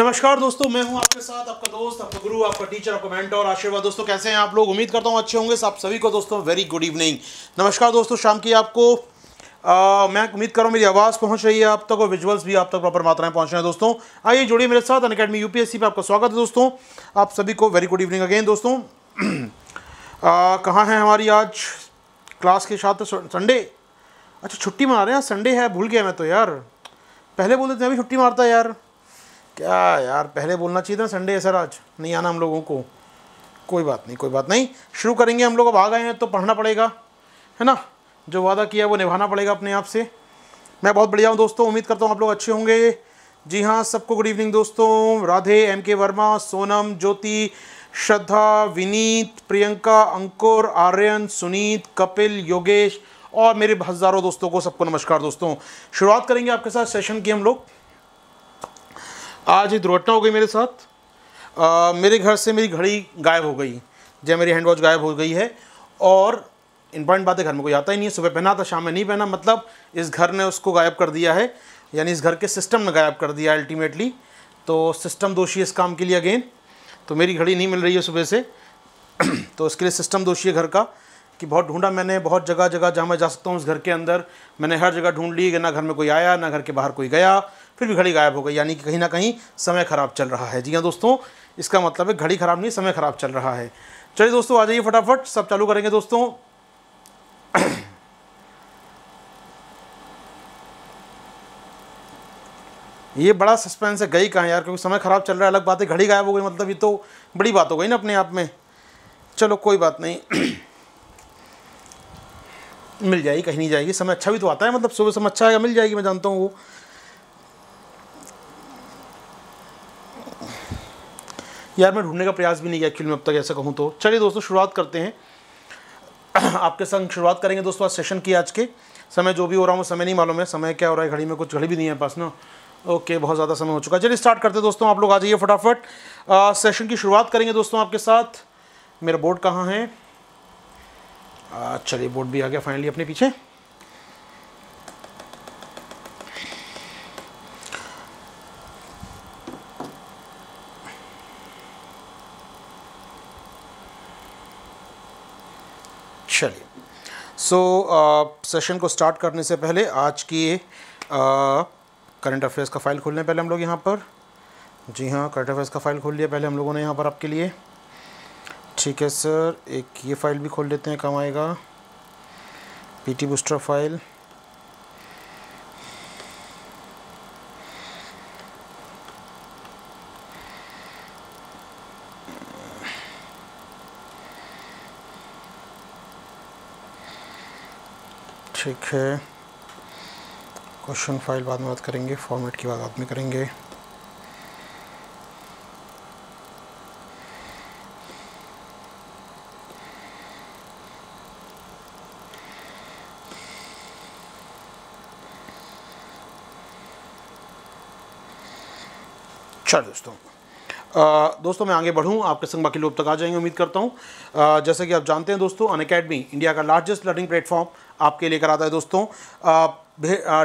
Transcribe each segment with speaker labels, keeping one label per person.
Speaker 1: नमस्कार दोस्तों मैं हूं आपके साथ आपका दोस्त आपका गुरु आपका टीचर आपका मेंटर आशीर्वाद दोस्तों कैसे हैं आप लोग उम्मीद करता हूं अच्छे होंगे आप सभी को दोस्तों वेरी गुड इवनिंग नमस्कार दोस्तों शाम की आपको आ, मैं उम्मीद कर रहा हूँ मेरी आवाज़ पहुँच रही है आप तक और विजुअल्स भी आप तक प्रॉपर मात्रा में पहुँच रहे हैं दोस्तों आइए जुड़िए मेरे साथ अन अकेडमी यूपीएससी पे आपका स्वागत है दोस्तों आप सभी को वेरी गुड इवनिंग अगेन दोस्तों कहाँ है हमारी आज क्लास के साथ संडे तो अच्छा छुट्टी मना रहे हैं संडे है भूल गया मैं तो यार पहले बोल देते हैं अभी छुट्टी मारता है यार क्या यार पहले बोलना चाहिए था संडे है सर आज नहीं आना हम लोगों को कोई बात नहीं कोई बात नहीं शुरू करेंगे हम लोग अब आ गए हैं तो पढ़ना पड़ेगा है ना जो वादा किया वो निभाना पड़ेगा अपने आप से मैं बहुत बढ़िया हूँ दोस्तों उम्मीद करता हूँ आप लोग अच्छे होंगे जी हाँ सबको गुड इवनिंग दोस्तों राधे एम के वर्मा सोनम ज्योति श्रद्धा विनीत प्रियंका अंकुर आर्यन सुनीत कपिल योगेश और मेरे हज़ारों दोस्तों को सबको नमस्कार दोस्तों शुरुआत करेंगे आपके साथ सेशन की हम लोग आज ही दुर्घटना हो गई मेरे साथ आ, मेरे घर से मेरी घड़ी गायब हो गई जब मेरी हैंड वॉच गायब हो गई है और इंपॉर्टेंट बात है घर में कोई आता ही नहीं है सुबह पहना था शाम में नहीं पहना मतलब इस घर ने उसको गायब कर दिया है यानी इस घर के सिस्टम ने गायब कर दिया है अल्टीमेटली तो सिस्टम दोषी है इस काम के लिए अगेन तो मेरी घड़ी नहीं मिल रही है सुबह से तो इसके लिए सिस्टम दोषी है घर का कि बहुत ढूंढा मैंने बहुत जगह जगह जहाँ मैं जा सकता हूँ उस घर के अंदर मैंने हर जगह ढूंढ ली कि ना घर में कोई आया ना घर के बाहर कोई गया फिर भी घड़ी गायब हो गई यानी कि कहीं ना कहीं समय ख़राब चल रहा है जी हाँ दोस्तों इसका मतलब है घड़ी ख़राब नहीं समय ख़राब चल रहा है चलिए दोस्तों आ जाइए फटाफट सब चालू करेंगे दोस्तों ये बड़ा सस्पेंस है गई कहाँ यार क्योंकि समय ख़राब चल रहा है अलग बात है घड़ी गायब हो गई मतलब ये तो बड़ी बात हो गई ना अपने आप में चलो कोई बात नहीं मिल जाएगी कहीं नहीं जाएगी समय अच्छा भी तो आता है मतलब सुबह समय अच्छा आएगा मिल जाएगी मैं जानता हूँ वो यार मैं ढूंढने का प्रयास भी नहीं किया एक्चुअली मैं अब तक ऐसा कहूँ तो चलिए दोस्तों शुरुआत करते हैं आपके संग शुरुआत करेंगे दोस्तों आज सेशन की आज के समय जो भी हो रहा हूँ समय नहीं मालूम है समय क्या हो रहा है घड़ी में कुछ घड़ी भी नहीं है पास ना ओके बहुत ज़्यादा समय हो चुका है चलिए स्टार्ट करते हैं दोस्तों आप लोग आ जाइए फटाफट सेशन की शुरुआत करेंगे दोस्तों आपके साथ मेरा बोर्ड कहाँ है चलिए बोर्ड भी आ गया फाइनली अपने पीछे चलिए सो सेशन को स्टार्ट करने से पहले आज की करंट uh, अफेयर्स का फाइल खोलने पहले हम लोग यहाँ पर जी हाँ करंट अफेयर्स का फाइल खोल लिया पहले हम लोगों ने यहाँ पर आपके लिए ठीक है सर एक ये फाइल भी खोल लेते हैं कम आएगा पीटी बूस्टर फाइल ठीक है क्वेश्चन फाइल बाद में बात करेंगे फॉर्मेट की बात बाद में करेंगे चल दोस्तों आ, दोस्तों मैं आगे बढ़ूं आपके संग बाकी लोग तक आ जाएंगे उम्मीद करता हूं आ, जैसे कि आप जानते हैं दोस्तों अन अकेडमी इंडिया का लार्जेस्ट लर्निंग प्लेटफॉर्म आपके लिए कराता है दोस्तों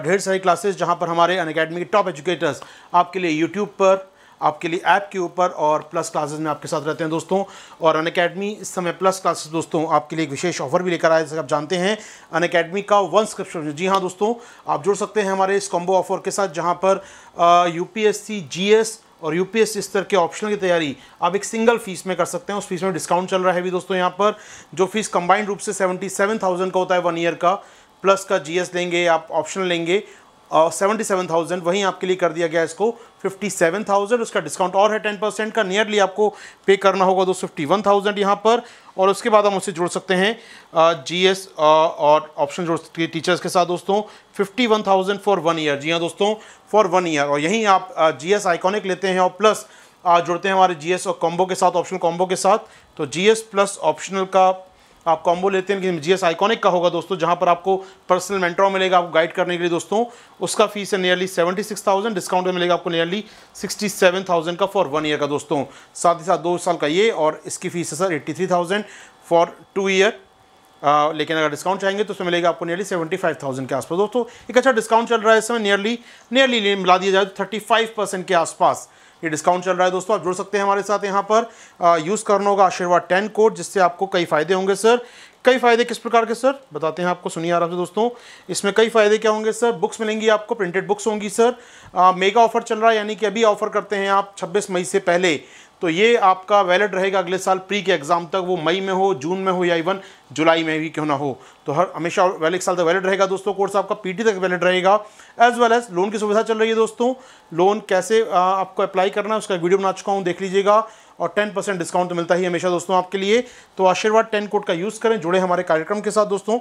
Speaker 1: ढेर सारी क्लासेस जहाँ पर हमारे अन अकेडमी के टॉप एजुकेटर्स आपके लिए यूट्यूब पर आपके लिए ऐप के ऊपर और प्लस क्लासेस में आपके साथ रहते हैं दोस्तों और अन अकेडमी इस समय प्लस क्लासेस दोस्तों आपके लिए एक विशेष ऑफर भी लेकर आए जैसे आप जानते हैं अन अकेडमी का वन सब्सक्रिप्शन जी हाँ दोस्तों आप जुड़ सकते हैं हमारे इस कॉम्बो ऑफर के साथ जहाँ पर यू पी एस और यूपीएससी स्तर के ऑप्शनल की तैयारी आप एक सिंगल फीस में कर सकते हैं उस फीस में डिस्काउंट चल रहा है अभी दोस्तों यहाँ पर जो फीस कंबाइंड रूप से सेवेंटी सेवन थाउजेंड का होता है वन ईयर का प्लस का जीएस लेंगे आप ऑप्शन लेंगे सेवेंटी सेवन थाउजेंड वहीं आपके लिए कर दिया गया इसको फिफ्टी सेवन थाउजेंड उसका डिस्काउंट और है टेन परसेंट का नियरली आपको पे करना होगा दो फिफ्टी वन थाउजेंड यहाँ पर और उसके बाद हम उससे जुड़ सकते हैं जी एस और ऑप्शन जुड़ सकते हैं टीचर्स के साथ दोस्तों fifty one thousand for one year जी हाँ दोस्तों फॉर वन ईयर और यहीं आप जी एस आइकॉनिक लेते हैं और प्लस जुड़ते हैं हमारे जी एस और कॉम्बो के साथ ऑप्शन कॉम्बो के साथ तो जी एस प्लस ऑप्शनल का आप कॉम्बो लेते हैं जी एस आइकॉनिक का होगा दोस्तों जहाँ पर आपको पर्सनल मेंटोर मिलेगा आपको गाइड करने के लिए दोस्तों उसका फीस है nearly seventy six thousand discount में मिलेगा आपको नियरली सिक्सटी सेवन थाउजेंड का फॉर वन ईयर का दोस्तों साथ ही साथ दो साल का ये और इसकी फीस है sir eighty three thousand for two year आ, लेकिन अगर डिस्काउंट चाहेंगे तो उसमें मिलेगा आपको नियरली सेवेंटी फाइव थाउजेंड के आसपास दोस्तों एक अच्छा डिस्काउंट चल रहा है इसमें नियरली नियरली मिला दिया जाए तो थर्टी फाइव परसेंट के आसपास ये डिस्काउंट चल रहा है दोस्तों आप जुड़ सकते हैं हमारे साथ यहाँ पर यूज़ करना होगा आशीर्वाद टेन कोड जिससे आपको कई फ़ायदे होंगे सर कई फ़ायदे किस प्रकार के सर बताते हैं आपको सुनिए आराम से दोस्तों इसमें कई फ़ायदे क्या होंगे सर बुक्स मिलेंगी आपको प्रिंटेड बुक्स होंगी सर आ, मेगा ऑफर चल रहा है यानी कि अभी ऑफर करते हैं आप 26 मई से पहले तो ये आपका वैलिड रहेगा अगले साल प्री के एग्ज़ाम तक वो मई में हो जून में हो या इवन जुलाई में भी क्यों ना हो तो हर हमेशा वैलिड साल तक वैलिड रहेगा दोस्तों कोर्स आपका पीटी तक वैलिड रहेगा एज वेल एज लोन की सुविधा चल रही है दोस्तों लोन कैसे आपको अप्लाई करना है उसका वीडियो बना चुका हूँ देख लीजिएगा और टेन परसेंट डिस्काउंट तो मिलता ही हमेशा दोस्तों आपके लिए तो आशीर्वाद टेन कोड का यूज़ करें जुड़े हमारे कार्यक्रम के साथ दोस्तों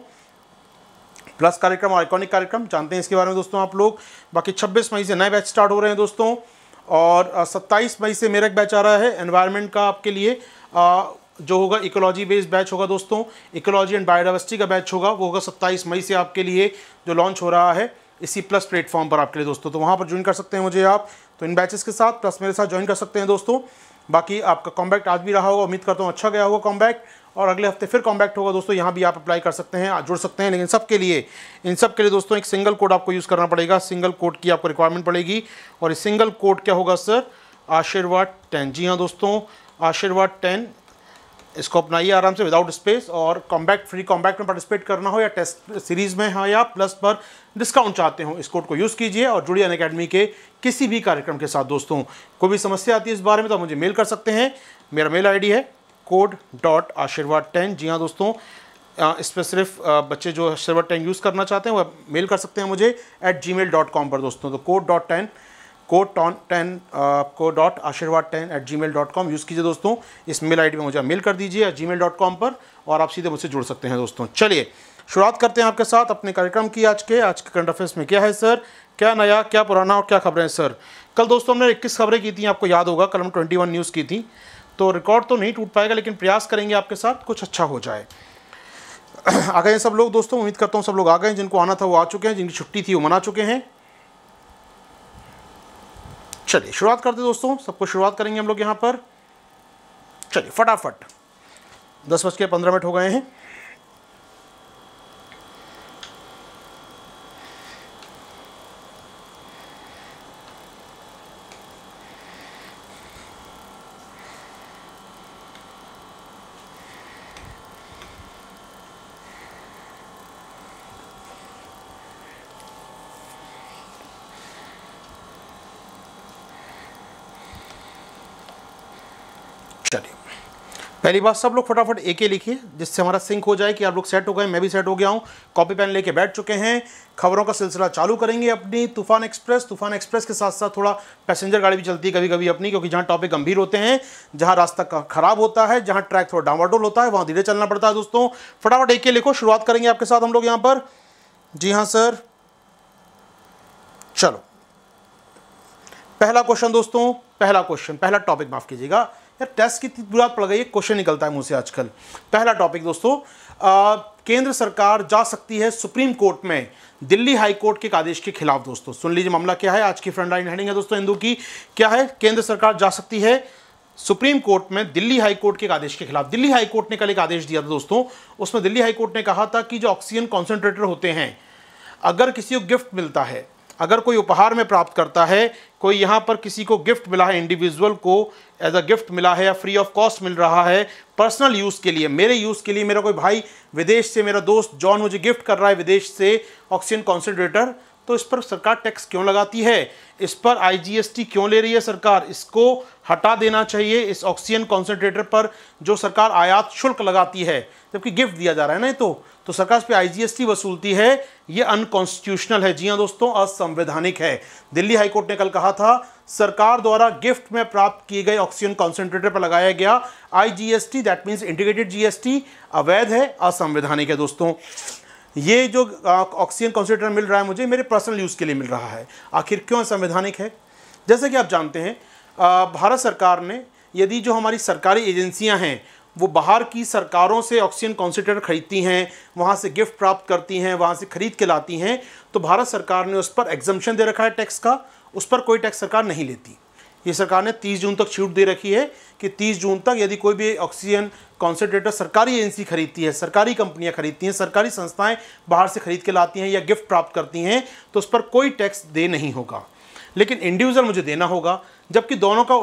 Speaker 1: प्लस कार्यक्रम आइकॉनिक कार्यक्रम जानते हैं इसके बारे में दोस्तों आप लोग बाकी 26 मई से नए बैच स्टार्ट हो रहे हैं दोस्तों और सत्ताईस मई से मेरा एक बैच आ रहा है एनवायरनमेंट का आपके लिए आ, जो होगा इकोलॉजी बेस्ड बैच होगा दोस्तों इकोलॉजी एंड बायोडावर्सिटी का बैच होगा वो होगा सत्ताईस मई से आपके लिए जो लॉन्च हो रहा है इसी प्लस प्लेटफॉर्म पर आपके लिए दोस्तों तो वहाँ पर ज्वाइन कर सकते हैं मुझे आप तो इन बैचेस के साथ प्लस मेरे साथ ज्वाइन कर सकते हैं दोस्तों बाकी आपका कॉम्बैक्ट आज भी रहा होगा उम्मीद करता हूँ अच्छा गया होगा कॉम्बैक्ट और अगले हफ्ते फिर कॉम्बैक्ट होगा दोस्तों यहाँ भी आप अप्लाई कर सकते हैं जुड़ सकते हैं लेकिन सबके लिए इन सब के लिए दोस्तों एक सिंगल कोड आपको यूज़ करना पड़ेगा सिंगल कोड की आपको रिक्वायरमेंट पड़ेगी और इस सिंगल कोड क्या होगा सर आशीर्वाद टेन जी हाँ दोस्तों आशीर्वाद टेन इसको अपनाइए आराम से विदाउट स्पेस और कॉम्बैक्ट फ्री कॉम्बैक्ट में पार्टिसिपेट करना हो या टेस्ट सीरीज़ में हो हाँ, या प्लस पर डिस्काउंट चाहते हो इस कोड को यूज़ कीजिए और जुड़िए अन अकेडमी के किसी भी कार्यक्रम के साथ दोस्तों कोई भी समस्या आती है इस बारे में तो मुझे मेल कर सकते हैं मेरा मेल आईडी है कोड डॉट आशीर्वाद टेन जी हाँ दोस्तों इस पर सिर्फ बच्चे जो आशीर्वाद टेन यूज़ करना चाहते हैं वह मेल कर सकते हैं मुझे at Gmail dot com पर दोस्तों तो code dot ten code ton ten को dot Ashirwad ten at Gmail dot com use कीजिए दोस्तों इस मेल आई डी में मुझे मेल कर दीजिए जी मेल डॉट कॉम पर और आप सीधे मुझसे जुड़ सकते हैं दोस्तों चलिए शुरुआत करते हैं आपके साथ अपने कार्यक्रम की आज के आज के करंट अफेयर्स में क्या है सर क्या नया क्या पुराना और क्या खबरें हैं सर कल दोस्तों हमने 21 खबरें की थी आपको याद होगा कल हम ट्वेंटी वन न्यूज़ की थी तो रिकॉर्ड तो नहीं टूट पाएगा लेकिन प्रयास करेंगे आपके साथ कुछ अच्छा हो जाए आ गए सब लोग दोस्तों उम्मीद करता हूँ सब लोग आ गए जिनको आना था वो आ चुके हैं जिनकी छुट्टी थी वो मना चुके हैं चलिए शुरुआत करते दोस्तों सबको शुरुआत करेंगे हम लोग यहाँ पर चलिए फटाफट दस बज के पंद्रह मिनट हो गए हैं पहली बात सब लोग फटाफट एक ही लिखिए जिससे हमारा सिंक हो जाए कि आप लोग सेट हो गए मैं भी सेट हो गया हूँ कॉपी पेन लेके बैठ चुके हैं खबरों का सिलसिला चालू करेंगे अपनी तूफान एक्सप्रेस तूफान एक्सप्रेस के साथ साथ थोड़ा पैसेंजर गाड़ी भी चलती है कभी कभी अपनी क्योंकि जहाँ टॉपिक गंभीर होते हैं जहाँ रास्ता खराब होता है जहाँ ट्रैक थोड़ा डावाडोल होता है वहाँ धीरे चलना पड़ता है दोस्तों फटाफट एक ही लिखो शुरुआत करेंगे आपके साथ हम लोग यहाँ पर जी हाँ सर चलो पहला क्वेश्चन दोस्तों पहला क्वेश्चन पहला टॉपिक माफ कीजिएगा यार टेस्ट कितनी बुरा पड़ गई क्वेश्चन निकलता है मुझसे आजकल पहला टॉपिक दोस्तों आ, केंद्र सरकार जा सकती है सुप्रीम कोर्ट में दिल्ली हाई कोर्ट के आदेश के खिलाफ दोस्तों सुन लीजिए मामला क्या है आज की फ्रंट लाइन हेडिंग है दोस्तों हिंदू की क्या है केंद्र सरकार जा सकती है सुप्रीम कोर्ट में दिल्ली हाई कोर्ट के आदेश के खिलाफ दिल्ली हाई कोर्ट ने कल एक आदेश दिया था दोस्तों उसमें दिल्ली हाई कोर्ट ने कहा था कि जो ऑक्सीजन कॉन्सेंट्रेटर होते हैं अगर किसी को गिफ्ट मिलता है अगर कोई उपहार में प्राप्त करता है कोई यहाँ पर किसी को गिफ्ट मिला है इंडिविजुअल को एज अ गिफ्ट मिला है या फ्री ऑफ कॉस्ट मिल रहा है पर्सनल यूज़ के लिए मेरे यूज़ के लिए मेरा कोई भाई विदेश से मेरा दोस्त जॉन मुझे गिफ्ट कर रहा है विदेश से ऑक्सीजन कॉन्सेंट्रेटर तो इस पर सरकार टैक्स क्यों लगाती है इस पर आईजीएसटी क्यों ले रही है सरकार इसको हटा देना चाहिए इस ऑक्सीजन कॉन्सेंट्रेटर पर जो सरकार आयात शुल्क लगाती है जबकि गिफ्ट दिया जा रहा है ना तो तो सरकार इस पर आईजीएसटी वसूलती है ये अनकॉन्स्टिट्यूशनल है जी हाँ दोस्तों असंवैधानिक है दिल्ली हाईकोर्ट ने कल कहा था सरकार द्वारा गिफ्ट में प्राप्त किए गए ऑक्सीजन कॉन्सेंट्रेटर पर लगाया गया IGST that means integrated GST अवैध है असंवैधानिक है दोस्तों ये जो ऑक्सीजन कॉन्सेंट्रेटर मिल रहा है मुझे मेरे पर्सनल यूज़ के लिए मिल रहा है आखिर क्यों असंवैधानिक है जैसे कि आप जानते हैं भारत सरकार ने यदि जो हमारी सरकारी एजेंसियाँ हैं वो बाहर की सरकारों से ऑक्सीजन कॉन्सेंट्रेटर खरीदती हैं वहाँ से गिफ्ट प्राप्त करती हैं वहाँ से ख़रीद के लाती हैं तो भारत सरकार ने उस पर एग्जम्पन दे रखा है टैक्स का उस पर कोई टैक्स सरकार नहीं लेती ये सरकार ने 30 जून तक छूट दे रखी है कि 30 जून तक यदि कोई भी ऑक्सीजन कॉन्सेंट्रेटर सरकारी एजेंसी खरीदती है सरकारी कंपनियां खरीदती हैं सरकारी संस्थाएं बाहर से खरीद के लाती हैं या गिफ्ट प्राप्त करती हैं तो उस पर कोई टैक्स दे नहीं होगा लेकिन इंडिविजुअल मुझे देना होगा जबकि दोनों का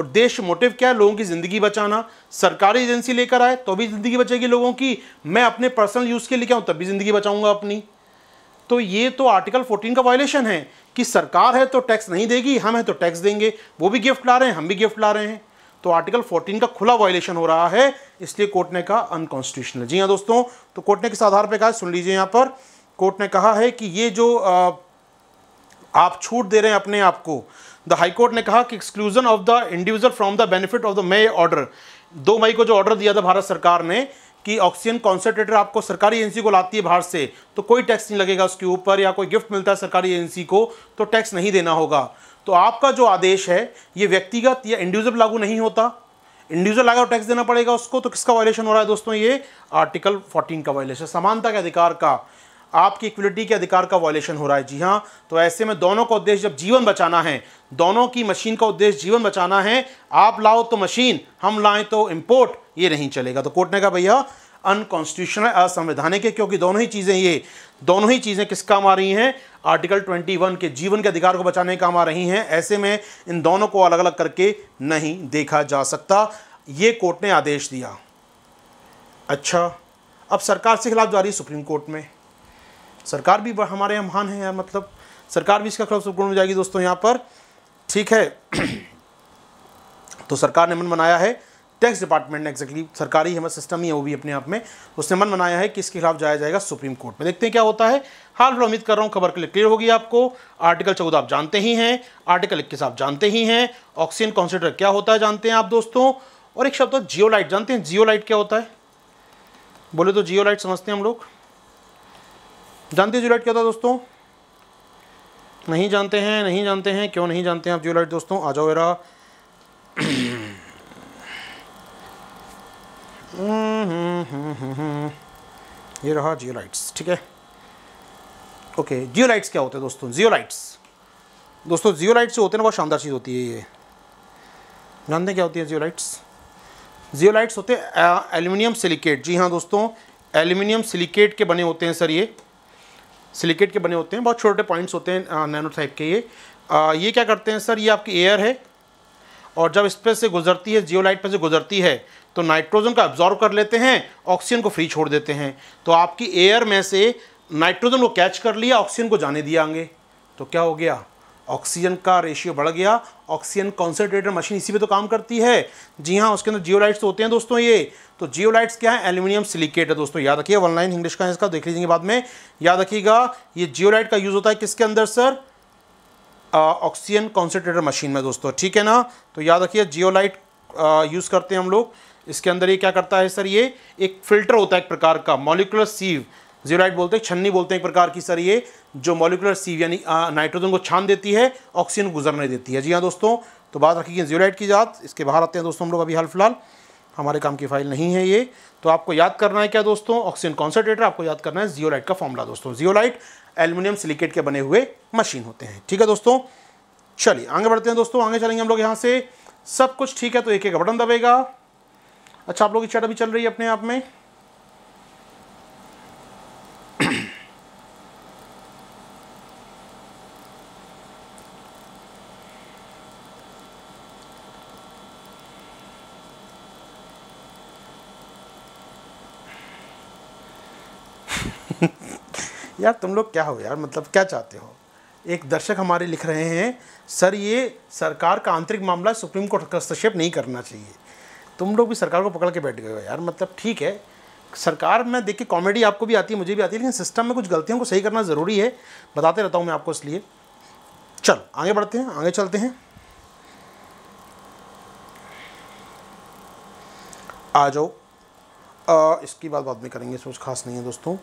Speaker 1: उद्देश्य मोटिव क्या है लोगों की ज़िंदगी बचाना सरकारी एजेंसी लेकर आए तो भी ज़िंदगी बचेगी लोगों की मैं अपने पर्सनल यूज़ के लिए क्या हूँ तब भी ज़िंदगी बचाऊंगा अपनी तो ये तो आर्टिकल 14 का वायलेशन है कि सरकार है तो टैक्स नहीं देगी हम है तो टैक्स देंगे वो भी गिफ्ट ला रहे हैं हम भी गिफ्ट ला रहे हैं तो आर्टिकल 14 का खुला वायलेशन हो रहा है इसलिए कोर्ट ने कहा अनकॉन्स्टिट्यूशनल जी हाँ दोस्तों तो कोर्ट ने किस आधार पर कहा सुन लीजिए यहाँ पर कोर्ट ने कहा है कि ये जो आ, आप छूट दे रहे हैं अपने आप को द हाईकोर्ट ने कहा कि exclusion of the individual from the benefit of the May order दो मई को जो ऑर्डर दिया था भारत सरकार ने कि ऑक्सीजन कॉन्सेंट्रेटर आपको सरकारी एजेंसी को लाती है बाहर से तो कोई टैक्स नहीं लगेगा उसके ऊपर या कोई गिफ्ट मिलता है सरकारी एजेंसी को तो टैक्स नहीं देना होगा तो आपका जो आदेश है ये व्यक्तिगत या इंडिविजुअल लागू नहीं होता इंडिविजुअल आएगा टैक्स देना पड़ेगा उसको तो किसका वायलेशन हो रहा है दोस्तों ये आर्टिकल 14 का वायलेशन समानता के अधिकार का आपकी इक्वलिटी के अधिकार का वॉयलेशन हो रहा है जी हाँ तो ऐसे में दोनों का उद्देश्य जब जीवन बचाना है दोनों की मशीन का उद्देश्य जीवन बचाना है आप लाओ तो मशीन हम लाएं तो इम्पोर्ट ये नहीं चलेगा तो कोर्ट ने कहा भैया अनकॉन्स्टिट्यूशनल असंवैधानिक है क्योंकि दोनों ही चीज़ें ये दोनों ही चीज़ें किस काम आ रही हैं आर्टिकल 21 के जीवन के अधिकार को बचाने काम आ रही हैं ऐसे में इन दोनों को अलग अलग करके नहीं देखा जा सकता ये कोर्ट ने आदेश दिया अच्छा अब सरकार से खिलाफ जा रही सुप्रीम कोर्ट में सरकार भी हमारे यहाँ महान है यार मतलब सरकार भी इसका खराब सुपूर्ण हो जाएगी दोस्तों यहाँ पर ठीक है तो सरकार ने मन बनाया है टैक्स डिपार्टमेंट ने एक्जैक्टली सरकारी हमारा सिस्टम ही है वो भी अपने आप में उसने मन बनाया है कि इसके खिलाफ जाया जाएगा सुप्रीम कोर्ट में देखते हैं क्या होता है हाल फिलहाल उम्मीद कर रहा हूँ खबर के लिए क्लियर होगी आपको आर्टिकल चौदह आप जानते ही हैं आर्टिकल इक्कीस आप जानते ही हैं ऑक्सीजन कॉन्सेंट्रेटर क्या होता है जानते हैं आप दोस्तों और एक शब्द जियो लाइट जानते हैं जियो लाइट क्या होता है बोले तो जियो लाइट समझते हैं हम लोग जानते ज्यूलाइट क्या था दोस्तों नहीं जानते हैं नहीं जानते हैं क्यों नहीं जानते हैं आप ज्यूलाइट दोस्तों आ जाओ मेरा ये रहा जियोलाइट्स ठीक है ओके जियोलाइट्स क्या होते हैं दोस्तों जियोलाइट्स दोस्तों जियोलाइट्स जो होते हैं ना बहुत शानदार चीज़ होती है ये जानते हैं क्या होती है जियोलाइट्स जियोलाइट्स होते हैं एल्यूमिनियम सिलिकेट जी हाँ दोस्तों एल्युमिनियम सिलिकेट के बने होते हैं सर ये सिलिकेट के बने होते हैं बहुत छोटे पॉइंट्स होते हैं नैनो टाइप के ये आ, ये क्या करते हैं सर ये आपकी एयर है और जब इस पर से गुजरती है जियोलाइट पर से गुजरती है तो नाइट्रोजन का एब्जॉर्व कर लेते हैं ऑक्सीजन को फ्री छोड़ देते हैं तो आपकी एयर में से नाइट्रोजन को कैच कर लिया ऑक्सीजन को जाने दिया आगे तो क्या हो गया ऑक्सीजन का रेशियो बढ़ गया ऑक्सीजन कॉन्सेंट्रेटर मशीन इसी पे तो काम करती है जी हाँ उसके अंदर जियोलाइट्स तो होते हैं दोस्तों ये तो जियोलाइट्स क्या है एल्यूमिनियम सिलिकेट है दोस्तों याद रखिए ऑनलाइन इंग्लिश का है इसका देख लीजिए बाद में याद रखिएगा ये जियोलाइट का यूज़ होता है किसके अंदर सर ऑक्सीजन कॉन्सेंट्रेटर मशीन में दोस्तों ठीक है ना तो याद रखिए जियोलाइट यूज़ करते हैं हम लोग इसके अंदर ये क्या करता है सर ये एक फिल्टर होता है एक प्रकार का मॉलिकुलर सीव जीरोलाइट बोलते हैं छन्नी बोलते हैं एक प्रकार की सर ये जो मॉलिकुलर सीव यानी नाइट्रोजन को छान देती है ऑक्सीजन गुजरने देती है जी हाँ दोस्तों तो बात रखी गई की जात इसके बाहर आते हैं दोस्तों हम लोग अभी हाल फिलहाल हमारे काम की फाइल नहीं है ये तो आपको याद करना है क्या दोस्तों ऑक्सीजन कॉन्सेंट्रेटर आपको याद करना है जियोलाइट का फॉर्मूला दोस्तों जियोलाइट एल्यूमिनियम सिलिकेट के बने हुए मशीन होते हैं ठीक है दोस्तों चलिए आगे बढ़ते हैं दोस्तों आगे चलेंगे हम लोग यहाँ से सब कुछ ठीक है तो एक एक बटन दबेगा अच्छा आप लोग की चैट अभी चल रही है अपने आप में यार तुम लोग क्या हो यार मतलब क्या चाहते हो एक दर्शक हमारे लिख रहे हैं सर ये सरकार का आंतरिक मामला सुप्रीम कोर्ट का हस्तक्षेप नहीं करना चाहिए तुम लोग भी सरकार को पकड़ के बैठ गए हो यार मतलब ठीक है सरकार में देखिए कॉमेडी आपको भी आती है मुझे भी आती है लेकिन सिस्टम में कुछ गलतियों को सही करना ज़रूरी है बताते रहता हूँ मैं आपको इसलिए चल आगे बढ़ते हैं आगे चलते हैं आ जाओ इसकी बात बाद में करेंगे सोच खास नहीं है दोस्तों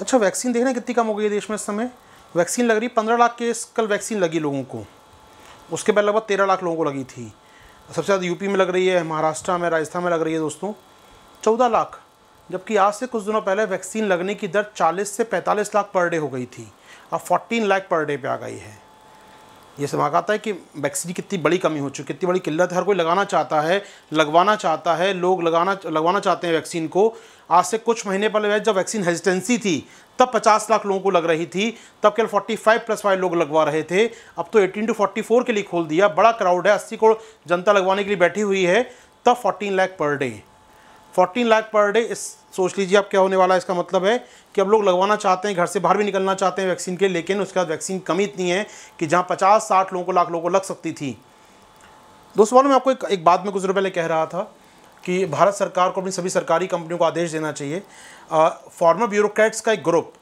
Speaker 1: अच्छा वैक्सीन देखना कितनी कम हो गई है देश में इस समय वैक्सीन लग रही पंद्रह लाख के कल वैक्सीन लगी लोगों को उसके पहले लगभग तेरह लाख लोगों को लगी थी सबसे ज़्यादा यूपी में लग रही है महाराष्ट्र में राजस्थान में लग रही है दोस्तों चौदह लाख जबकि आज से कुछ दिनों पहले वैक्सीन लगने की दर चालीस से पैंतालीस लाख पर डे हो गई थी अब फोर्टीन लाख पर डे पर आ गई है ये समाग आता है कि वैक्सीन की कितनी बड़ी कमी हो चुकी कितनी बड़ी किल्लत है हर कोई लगाना चाहता है लगवाना चाहता है लोग लगाना लगवाना चाहते हैं वैक्सीन को आज से कुछ महीने पहले जब वैक्सीन हेजिटेंसी थी तब 50 लाख लोगों को लग रही थी तब केवल 45 प्लस वाले लोग लगवा रहे थे अब तो 18 टू 44 के लिए खोल दिया बड़ा क्राउड है 80 करोड़ जनता लगवाने के लिए बैठी हुई है तब 14 lakh per day fourteen lakh per day इस सोच लीजिए आप क्या होने वाला है इसका मतलब है कि अब लोग लगवाना चाहते हैं घर से बाहर भी निकलना चाहते हैं वैक्सीन के लेकिन उसके बाद वैक्सीन कमी इतनी है कि जहाँ पचास साठ लोगों को लाख लोगों को लग सकती थी दोस्तों सवाल मैं आपको एक, एक बात में कुछ पहले कह रहा था कि भारत सरकार को अपनी सभी सरकारी कंपनियों को आदेश देना चाहिए फॉर्मर ब्यूरोक्रेट्स का एक ग्रुप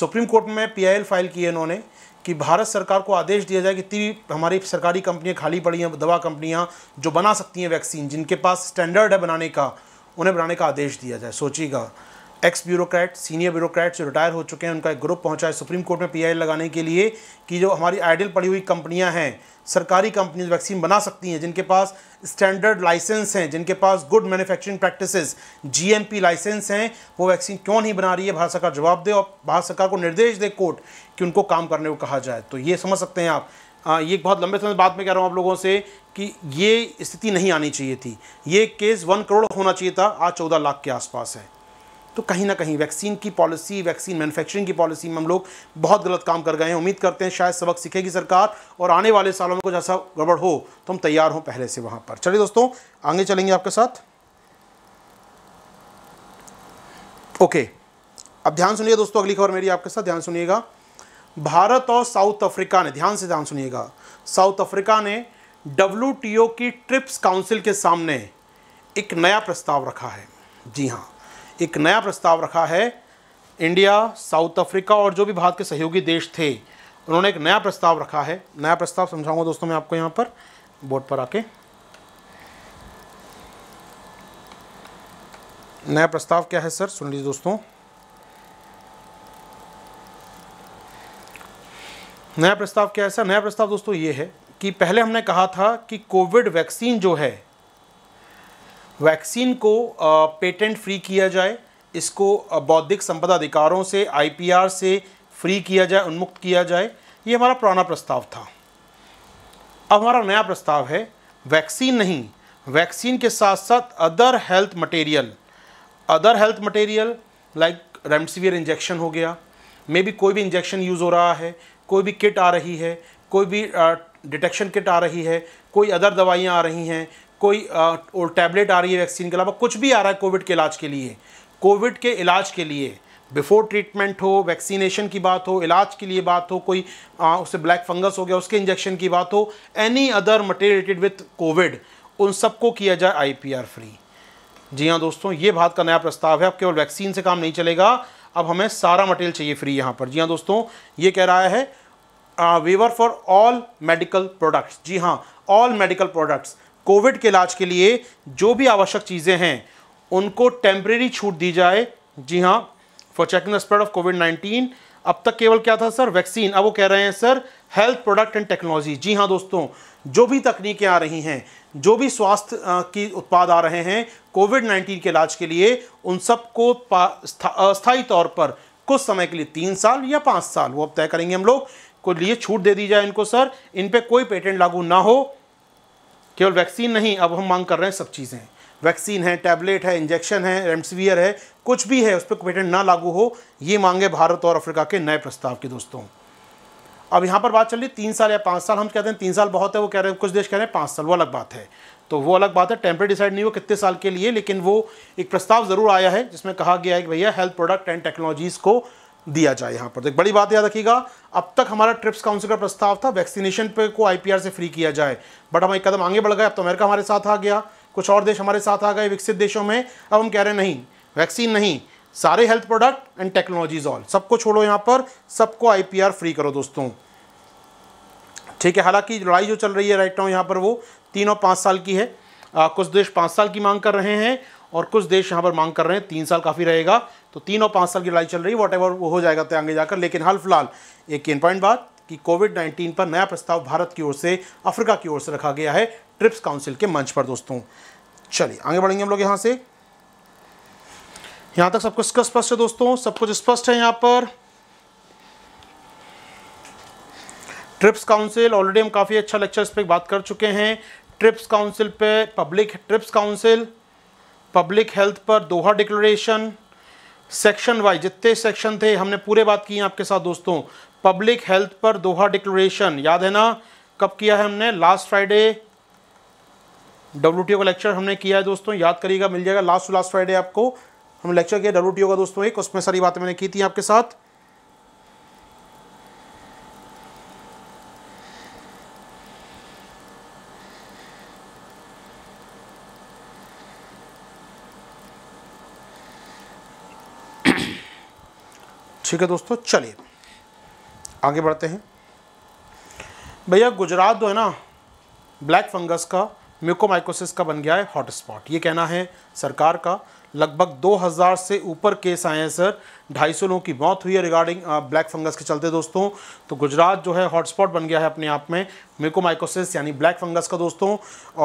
Speaker 1: सुप्रीम कोर्ट में पीआईएल फाइल की है इन्होंने कि भारत सरकार को आदेश दिया जाए कि इतनी हमारी सरकारी कंपनियाँ खाली पड़ी हैं दवा कंपनियाँ जो बना सकती हैं वैक्सीन जिनके पास स्टैंडर्ड है बनाने का उन्हें बनाने का आदेश दिया जाए सोचिएगा एक्स ब्यूरोक्रेट सीनियर ब्यूरोक्रेट जो रिटायर हो चुके हैं उनका एक ग्रुप पहुंचा है सुप्रीम कोर्ट में पीआईएल लगाने के लिए कि जो हमारी आइडल पड़ी हुई कंपनियां हैं सरकारी कंपनीज वैक्सीन बना सकती हैं जिनके पास स्टैंडर्ड लाइसेंस हैं जिनके पास good manufacturing practices GMP licence हैं वो वैक्सीन क्यों नहीं बना रही है भारत सरकार जवाब दे और भारत सरकार को निर्देश दे कोर्ट कि उनको काम करने को कहा जाए तो ये समझ सकते हैं आप ये बहुत लंबे समय बाद में कह रहा हूँ आप लोगों से कि ये स्थिति नहीं आनी चाहिए थी ये केस वन करोड़ होना चाहिए था आज चौदह लाख के आसपास है तो कहीं ना कहीं वैक्सीन की पॉलिसी वैक्सीन मैन्युफैक्चरिंग की पॉलिसी में हम लोग बहुत गलत काम कर गए हैं उम्मीद करते हैं शायद सबक सीखेगी सरकार और आने वाले सालों में कुछ ऐसा गड़बड़ हो तो हम तैयार हों पहले से वहाँ पर चलिए दोस्तों आगे चलेंगे आपके साथ ओके अब ध्यान सुनिए दोस्तों अगली खबर मेरी आपके साथ ध्यान सुनिएगा भारत और साउथ अफ्रीका ने ध्यान से ध्यान सुनिएगा साउथ अफ्रीका ने डब्ल्यू की ट्रिप्स काउंसिल के सामने एक नया प्रस्ताव रखा है जी हाँ एक नया प्रस्ताव रखा है इंडिया साउथ अफ्रीका और जो भी भारत के सहयोगी देश थे उन्होंने एक नया प्रस्ताव रखा है नया प्रस्ताव समझाऊंगा दोस्तों मैं आपको यहाँ पर बोर्ड पर आके नया प्रस्ताव क्या है सर सुन लीजिए दोस्तों नया प्रस्ताव क्या ऐसा नया प्रस्ताव दोस्तों ये है कि पहले हमने कहा था कि कोविड वैक्सीन जो है वैक्सीन को पेटेंट फ्री किया जाए इसको बौद्धिक संपदा अधिकारों से आईपीआर से फ्री किया जाए उन्मुक्त किया जाए ये हमारा पुराना प्रस्ताव था अब हमारा नया प्रस्ताव है वैक्सीन नहीं वैक्सीन के साथ साथ other health material other health material like remdesivir injection हो गया मे बी कोई भी इंजेक्शन यूज़ हो रहा है कोई भी किट आ रही है कोई भी डिटेक्शन किट आ रही है कोई अदर दवाइयाँ आ रही हैं कोई और टैबलेट आ रही है वैक्सीन के अलावा कुछ भी आ रहा है कोविड के इलाज के लिए कोविड के इलाज के लिए बिफोर ट्रीटमेंट हो वैक्सीनेशन की बात हो इलाज के लिए बात हो कोई आ, उससे ब्लैक फंगस हो गया उसके इंजेक्शन की बात हो any other material related with Covid उन सबको किया जाए आईपीआर फ्री जी हाँ दोस्तों ये भारत का नया प्रस्ताव है अब केवल वैक्सीन से काम नहीं चलेगा अब हमें सारा मटेरियल चाहिए फ्री यहाँ पर जी हाँ दोस्तों ये कह रहा है waiver for all medical products जी हाँ ऑल मेडिकल प्रोडक्ट्स कोविड के इलाज के लिए जो भी आवश्यक चीज़ें हैं उनको टेम्प्रेरी छूट दी जाए जी हाँ for checking the spread of Covid nineteen अब तक केवल क्या था सर वैक्सीन अब वो कह रहे हैं sir health product and technology जी हाँ दोस्तों जो भी तकनीकें आ रही हैं जो भी स्वास्थ्य की उत्पाद आ रहे हैं कोविड नाइन्टीन के इलाज के लिए उन सबको अस्थायी तौर पर कुछ समय के लिए तीन साल या पाँच साल वो अब तय करेंगे हम लोग को लिए छूट दे दी जाए इनको सर इन पर कोई पेटेंट लागू ना हो केवल वैक्सीन नहीं अब हम मांग कर रहे हैं सब चीज़ें वैक्सीन है टैबलेट है इंजेक्शन है रेमसिवियर है कुछ भी है उस पर पेटेंट ना लागू हो ये मांगे भारत और अफ्रीका के नए प्रस्ताव के दोस्तों अब यहाँ पर बात चल रही तीन साल या पाँच साल हम कहते हैं तीन साल बहुत है वो कह रहे हैं कुछ देश कह रहे हैं पाँच साल वो अलग बात है तो वो अलग बात है टेम्परे डिसाइड नहीं हो कितने साल के लिए लेकिन वो एक प्रस्ताव ज़रूर आया है जिसमें कहा गया है कि भैया हेल्थ प्रोडक्ट एंड टेक्नोलॉजीज़ को दिया जाए यहाँ पर तो एक बड़ी बात याद रखिएगा अब तक हमारा ट्रिप्स काउंसिल का प्रस्ताव था वैक्सीनेशन पे को आईपीआर से फ्री किया जाए बट हम एक कदम आगे बढ़ गए अब तो अमेरिका हमारे साथ आ गया कुछ और देश हमारे साथ आ गए विकसित देशों में अब हम कह रहे हैं नहीं वैक्सीन नहीं सारे health product and technologies all सबको छोड़ो यहाँ पर सबको आईपीआर फ्री करो दोस्तों ठीक है हालांकि लड़ाई जो चल रही है राइट नाउ यहाँ पर वो तीन और पाँच साल की है आ, कुछ देश पाँच साल की मांग कर रहे हैं और कुछ देश यहाँ पर मांग कर रहे हैं तीन साल काफ़ी रहेगा तो तीन और पाँच साल की लड़ाई चल रही है वॉट एवर वो हो जाएगा तो आगे जाकर लेकिन हाल फिलहाल एक पॉइंट बात कि कोविड नाइन्टीन पर नया प्रस्ताव भारत की ओर से अफ्रीका की ओर से रखा गया है ट्रिप्स काउंसिल के मंच पर दोस्तों चलिए आगे बढ़ेंगे हम लोग यहाँ से यहां तक सब कुछ स्पष्ट है दोस्तों सब कुछ स्पष्ट है यहां पर ट्रिप्स काउंसिल ऑलरेडी हम काफ़ी अच्छा लेक्चर इस पर बात कर चुके हैं ट्रिप्स काउंसिल पे public TRIPS council public health पर दोहा डिक्लेरेशन सेक्शन वाइज जितने सेक्शन थे हमने पूरे बात की आपके साथ दोस्तों पब्लिक हेल्थ पर दोहा डिक्लेरेशन याद है ना कब किया है हमने लास्ट फ्राइडे डब्ल्यू का लेक्चर हमने किया है दोस्तों याद करिएगा मिल जाएगा लास्ट लास्ट फ्राइडे आपको हम लेक्चर किया डब्ल्यू का दोस्तों एक उसमें सारी बातें मैंने की थी आपके साथ ठीक है दोस्तों चलिए आगे बढ़ते हैं भैया गुजरात जो है ना ब्लैक फंगस का म्यूकोमाइकोसिस का बन गया है हॉटस्पॉट ये कहना है सरकार का लगभग 2000 से ऊपर केस आए हैं सर 250 लोगों की मौत हुई है रिगार्डिंग ब्लैक फंगस के चलते दोस्तों तो गुजरात जो है हॉटस्पॉट बन गया है अपने आप में मेकोमाइकोसिस यानी ब्लैक फंगस का दोस्तों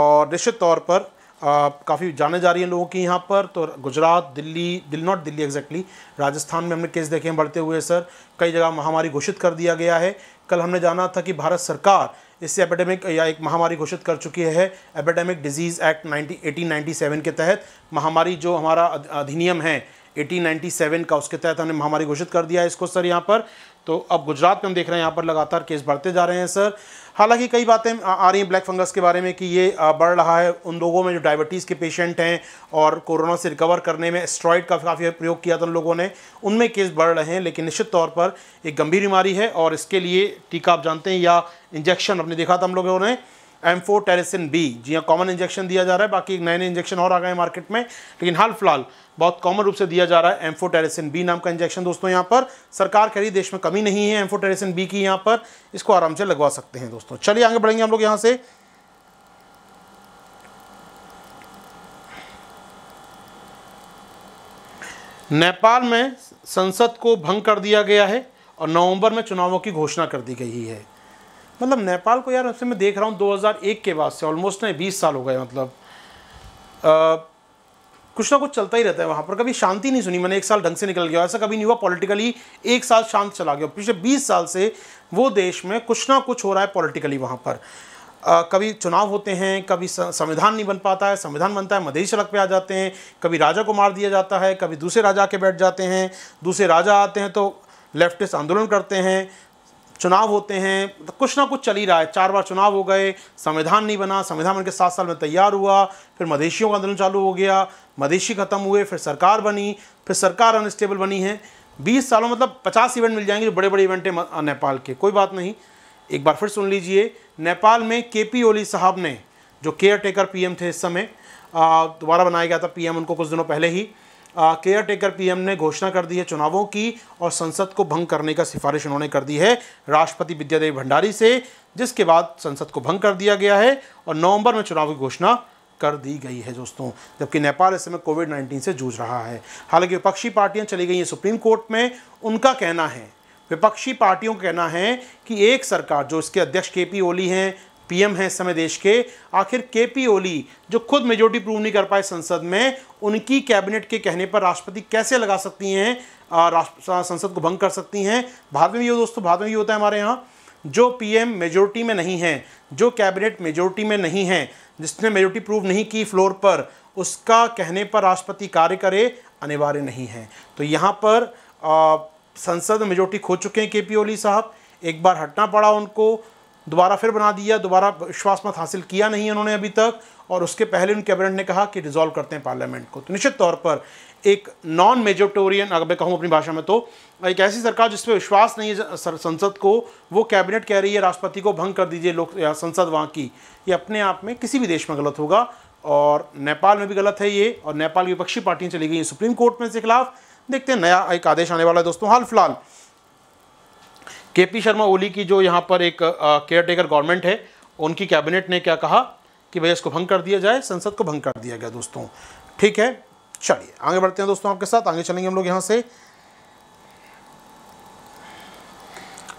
Speaker 1: और निश्चित तौर पर uh, काफ़ी जाने जा रही हैं लोगों की यहाँ पर तो Gujarat Delhi they'll not Delhi exactly Rajasthan में हमने केस देखे हैं बढ़ते हुए सर कई जगह महामारी घोषित कर दिया गया है कल हमने जाना था कि भारत सरकार इससे एपिडेमिक या एक महामारी घोषित कर चुकी है एपिडेमिक डिजीज़ एक्ट 19 1897 के तहत महामारी जो हमारा अधिनियम है 1897 का उसके तहत हमने महामारी घोषित कर दिया है इसको सर यहाँ पर तो अब गुजरात में हम देख रहे हैं यहाँ पर लगातार केस बढ़ते जा रहे हैं सर हालांकि कई बातें आ रही हैं ब्लैक फंगस के बारे में कि ये बढ़ रहा है उन लोगों में जो डायबिटीज़ के पेशेंट हैं और कोरोना से रिकवर करने में एस्ट्रॉयड का काफ़ी प्रयोग किया था उन लोगों ने उनमें केस बढ़ रहे हैं लेकिन निश्चित तौर पर एक गंभीर बीमारी है और इसके लिए टीका आप जानते हैं या इंजेक्शन आपने देखा था हम लोगों ने टेरेसिन बी जी हाँ कॉमन इंजेक्शन दिया जा रहा है बाकी नए नए इंजेक्शन और आ गए मार्केट में लेकिन हाल फिलहाल बहुत कॉमन रूप से दिया जा रहा है टेरेसिन बी नाम का इंजेक्शन दोस्तों यहाँ पर सरकार कह रही देश में कमी नहीं है एम्फोटेरिसिन बी की यहाँ पर इसको आराम से लगवा सकते हैं दोस्तों चलिए आगे बढ़ेंगे हम लोग यहाँ से नेपाल में संसद को भंग कर दिया गया है और नवंबर में चुनावों की घोषणा कर दी गई है मतलब नेपाल को यार उससे मैं देख रहा हूँ 2001 के बाद से ऑलमोस्ट नहीं बीस साल हो गए मतलब आ, कुछ ना कुछ चलता ही रहता है वहाँ पर कभी शांति नहीं सुनी मैंने एक साल ढंग से निकल गया ऐसा कभी नहीं हुआ पॉलिटिकली एक साल शांत चला गया पिछले बीस साल से वो देश में कुछ ना कुछ हो रहा है पॉलिटिकली वहाँ पर आ, कभी चुनाव होते हैं कभी संविधान नहीं बन पाता है संविधान बनता है मधेश सड़क पे आ जाते हैं कभी राजा को मार दिया जाता है कभी दूसरे राजा आके बैठ जाते हैं दूसरे राजा आते हैं तो लेफ्टिस्ट आंदोलन करते हैं चुनाव होते हैं तो कुछ ना कुछ चल ही रहा है चार बार चुनाव हो गए संविधान नहीं बना संविधान बन के सात साल में तैयार हुआ फिर मधेशियों का आंदोलन चालू हो गया मधेशी ख़त्म हुए फिर सरकार बनी फिर सरकार अनस्टेबल बनी है बीस सालों मतलब पचास इवेंट मिल जाएंगे बड़े बड़े इवेंट हैं नेपाल के कोई बात नहीं एक बार फिर सुन लीजिए नेपाल में के पी ओली साहब ने जो केयर टेकर पीएम थे इस समय दोबारा बनाया गया था पीएम उनको कुछ दिनों पहले ही केयर टेकर पीएम ने घोषणा कर दी है चुनावों की और संसद को भंग करने का सिफारिश उन्होंने कर दी है राष्ट्रपति विद्यादेवी भंडारी से जिसके बाद संसद को भंग कर दिया गया है और नवंबर में चुनाव की घोषणा कर दी गई है दोस्तों जबकि नेपाल इस समय कोविड 19 से जूझ रहा है हालांकि विपक्षी पार्टियां चली गई हैं सुप्रीम कोर्ट में उनका कहना है विपक्षी पार्टियों का कहना है कि एक सरकार जो इसके अध्यक्ष के पी ओली हैं पीएम हैं इस समय देश के आखिर के पी ओली जो खुद मेजोरिटी प्रूव नहीं कर पाए संसद में उनकी कैबिनेट के कहने पर राष्ट्रपति कैसे लगा सकती हैं संसद को भंग कर सकती हैं भारत में हो दोस्तों भारत में ये होता है हमारे यहाँ जो पीएम मेजोरिटी में नहीं है जो कैबिनेट मेजोरिटी में नहीं है जिसने मेजोरिटी प्रूव नहीं की फ्लोर पर उसका कहने पर राष्ट्रपति कार्य करे अनिवार्य नहीं है तो यहाँ पर आ, संसद मेजोरिटी खो चुके हैं के पी ओली साहब एक बार हटना पड़ा उनको दोबारा फिर बना दिया दोबारा विश्वास मत हासिल किया नहीं उन्होंने अभी तक और उसके पहले उन कैबिनेट ने कहा कि डिज़ोल्व करते हैं पार्लियामेंट को तो निश्चित तौर पर एक नॉन मेजोटोरियन अगर मैं कहूँ अपनी भाषा में तो एक ऐसी सरकार जिस पर विश्वास नहीं है संसद को वो कैबिनेट कह रही है राष्ट्रपति को भंग कर दीजिए लोक संसद वहाँ की ये अपने आप में किसी भी देश में गलत होगा और नेपाल में भी गलत है ये और नेपाल की विपक्षी पार्टियाँ चली गई सुप्रीम कोर्ट में इसके खिलाफ देखते हैं नया एक आदेश आने वाला है दोस्तों हाल फिलहाल केपी शर्मा ओली की जो यहाँ पर एक केयर टेकर गवर्नमेंट है उनकी कैबिनेट ने क्या कहा कि भैया इसको भंग कर दिया जाए संसद को भंग कर दिया गया दोस्तों ठीक है चलिए आगे बढ़ते हैं दोस्तों आपके साथ आगे चलेंगे हम लोग यहाँ से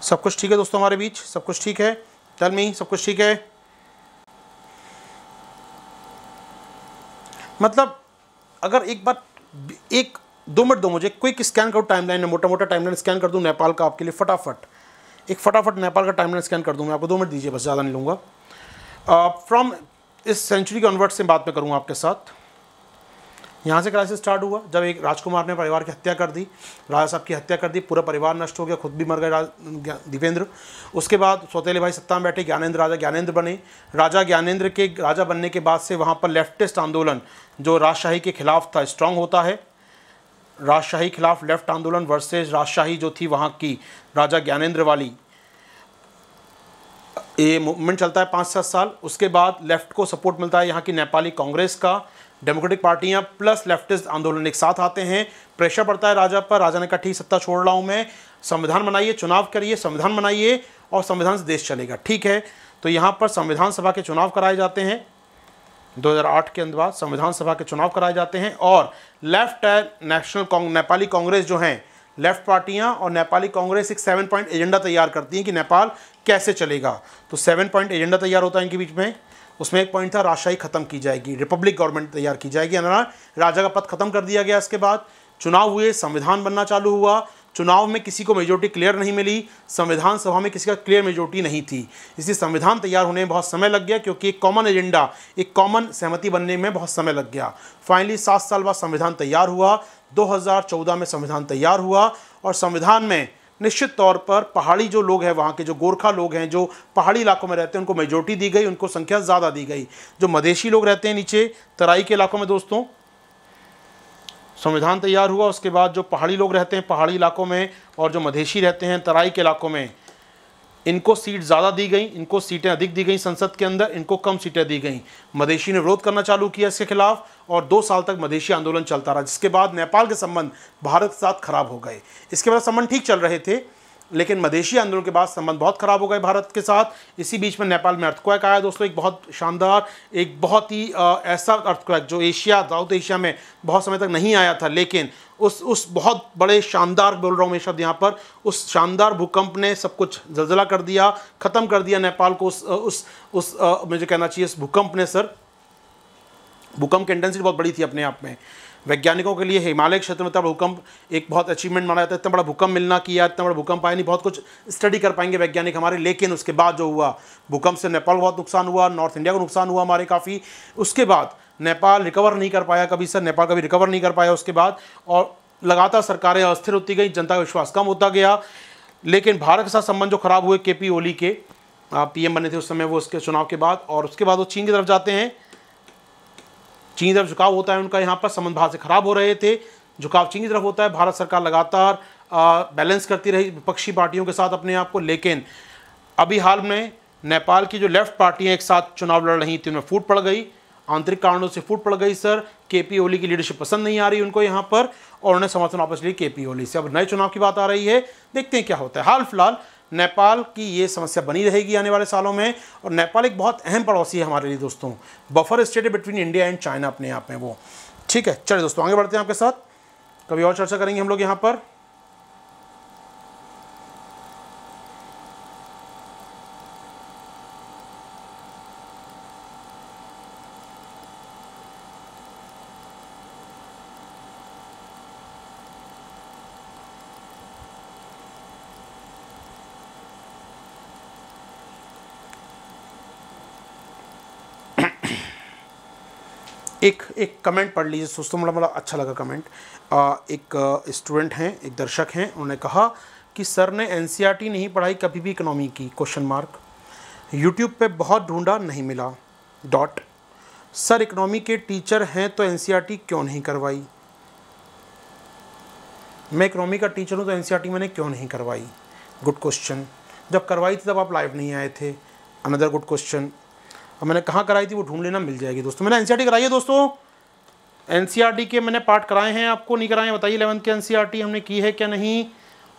Speaker 1: सब कुछ ठीक है दोस्तों हमारे बीच सब कुछ ठीक है टेल मी सब कुछ ठीक है मतलब अगर एक बार एक दो मिनट दो मुझे क्विक स्कैन करो टाइमलाइन है मोटा मोटा टाइमलाइन स्कैन कर दूं नेपाल का आपके लिए फटाफट एक फटाफट नेपाल का टाइमलाइन स्कैन कर दूँ मैं आपको दो मिनट दीजिए बस ज़्यादा नहीं लूँगा फ्रॉम uh, इस सेंचुरी के अनवर्ट से बात मैं करूँगा आपके साथ यहाँ से क्राइसिस स्टार्ट हुआ जब एक राजकुमार ने परिवार की हत्या कर दी राजा साहब की हत्या कर दी पूरा परिवार नष्ट हो गया खुद भी मर गए दीपेंद्र उसके बाद सौतेले भाई सत्ता में बैठे ज्ञानेंद्र राजा ज्ञानेंद्र बने राजा ज्ञानेंद्र के राजा बनने के बाद से वहाँ पर लेफ्टिस्ट आंदोलन जो राजशाही के खिलाफ था स्ट्रांग होता है राजशाही खिलाफ लेफ्ट आंदोलन वर्सेज राजशाही जो थी वहाँ की राजा ज्ञानेंद्र वाली ये मूवमेंट चलता है पाँच सात साल उसके बाद लेफ्ट को सपोर्ट मिलता है यहाँ की नेपाली कांग्रेस का डेमोक्रेटिक पार्टियाँ प्लस लेफ्टिस्ट आंदोलन एक साथ आते हैं प्रेशर पड़ता है राजा पर राजा ने कहा ठीक सत्ता छोड़ रहा हूँ मैं संविधान बनाइए चुनाव करिए संविधान बनाइए और संविधान से देश चलेगा ठीक है तो यहाँ पर संविधान सभा के चुनाव कराए जाते हैं 2008 के अंदर संविधान सभा के चुनाव कराए जाते हैं और लेफ्ट नेशनल नेपाली कांग्रेस जो हैं लेफ्ट पार्टियां और नेपाली कांग्रेस एक सेवन पॉइंट एजेंडा तैयार करती हैं कि नेपाल कैसे चलेगा तो सेवन पॉइंट एजेंडा तैयार होता है इनके बीच में उसमें एक पॉइंट था राजशाही खत्म की जाएगी रिपब्लिक गवर्नमेंट तैयार की जाएगी राजा का पद खत्म कर दिया गया इसके बाद चुनाव हुए संविधान बनना चालू हुआ चुनाव में किसी को मेजोरिटी क्लियर नहीं मिली संविधान सभा में किसी का क्लियर मेजोरिटी नहीं थी इसलिए संविधान तैयार होने में बहुत समय लग गया क्योंकि एक कॉमन एजेंडा एक कॉमन सहमति बनने में बहुत समय लग गया फाइनली सात साल बाद संविधान तैयार हुआ 2014 में संविधान तैयार हुआ और संविधान में निश्चित तौर पर पहाड़ी जो लोग हैं वहाँ के जो गोरखा लोग हैं जो पहाड़ी इलाकों में रहते हैं उनको मेजोरिटी दी गई उनको संख्या ज़्यादा दी गई जो मदेशी लोग रहते हैं नीचे तराई के इलाकों में दोस्तों संविधान तैयार हुआ उसके बाद जो पहाड़ी लोग रहते हैं पहाड़ी इलाकों में और जो मधेशी रहते हैं तराई के इलाकों में इनको सीट ज़्यादा दी गई इनको सीटें अधिक दी गई संसद के अंदर इनको कम सीटें दी गई मधेशी ने विरोध करना चालू किया इसके खिलाफ और दो साल तक मधेशी आंदोलन चलता रहा जिसके बाद नेपाल के संबंध भारत के साथ खराब हो गए इसके बाद संबंध ठीक चल रहे थे लेकिन मधेशी आंदोलन के बाद संबंध बहुत ख़राब हो गए भारत के साथ इसी बीच में नेपाल में अर्थक्वैक आया दोस्तों एक बहुत शानदार एक बहुत ही ऐसा अर्थक्वैक जो एशिया साउथ एशिया में बहुत समय तक नहीं आया था लेकिन उस उस बहुत बड़े शानदार बोल रहा हूँ मैं शब्द यहाँ पर उस शानदार भूकंप ने सब कुछ जलजला कर दिया ख़त्म कर दिया नेपाल को उस उस उस मुझे कहना चाहिए उस भूकंप ने सर भूकंप की इंटेंसिटी बहुत बड़ी थी अपने आप में वैज्ञानिकों के लिए हिमालय क्षेत्र में इतना भूकंप एक बहुत अचीवमेंट माना जाता है इतना बड़ा भूकंप मिलना किया इतना बड़ा भूकंप आया नहीं बहुत कुछ स्टडी कर पाएंगे वैज्ञानिक हमारे लेकिन उसके बाद जो हुआ भूकंप से नेपाल बहुत नुकसान हुआ नॉर्थ इंडिया को नुकसान हुआ हमारे काफ़ी उसके बाद नेपाल रिकवर नहीं कर पाया कभी सर नेपाल कभी रिकवर नहीं कर पाया उसके बाद और लगातार सरकारें अस्थिर होती गई जनता का विश्वास कम होता गया लेकिन भारत के साथ संबंध जो खराब हुए के पी ओली के पी बने थे उस समय वो उसके चुनाव के बाद और उसके बाद वो चीन की तरफ जाते हैं चीनी तरफ झुकाव होता है उनका यहाँ पर संबंध भाव से खराब हो रहे थे झुकाव चीनी तरफ होता है भारत सरकार लगातार बैलेंस करती रही विपक्षी पार्टियों के साथ अपने आप को लेकिन अभी हाल में नेपाल की जो लेफ्ट पार्टियाँ एक साथ चुनाव लड़ रही थी उनमें फूट पड़ गई आंतरिक कारणों से फूट पड़ गई सर के पी ओली की लीडरशिप पसंद नहीं आ रही उनको यहाँ पर और उन्हें समर्थन वापस लिए के पी ओली से अब नए चुनाव की बात आ रही है देखते हैं क्या होता है हाल फिलहाल नेपाल की ये समस्या बनी रहेगी आने वाले सालों में और नेपाल एक बहुत अहम पड़ोसी है हमारे लिए दोस्तों बफर स्टेट है बिटवीन इंडिया एंड चाइना अपने आप में वो ठीक है चलिए दोस्तों आगे बढ़ते हैं आपके साथ कभी और चर्चा करेंगे हम लोग यहाँ पर एक एक कमेंट पढ़ लीजिए सोचते बड़ा बड़ा अच्छा लगा कमेंट आ, एक स्टूडेंट हैं एक दर्शक हैं उन्होंने कहा कि सर ने एन e नहीं पढ़ाई कभी भी इकोनॉमी की क्वेश्चन मार्क यूट्यूब पे बहुत ढूंढा नहीं मिला डॉट सर इकोनॉमी के टीचर हैं तो एन e क्यों नहीं करवाई मैं इकोनॉमी का टीचर हूँ तो एन e मैंने क्यों नहीं करवाई गुड क्वेश्चन जब करवाई थी तब आप लाइव नहीं आए थे अनदर गुड क्वेश्चन और मैंने कहाँ कराई थी वो ढूंढ लेना मिल जाएगी दोस्तों मैंने एन e कराई है दोस्तों एन e के मैंने पार्ट कराए हैं आपको नहीं कराए बताइए इलेवंथ के एन e हमने की है क्या नहीं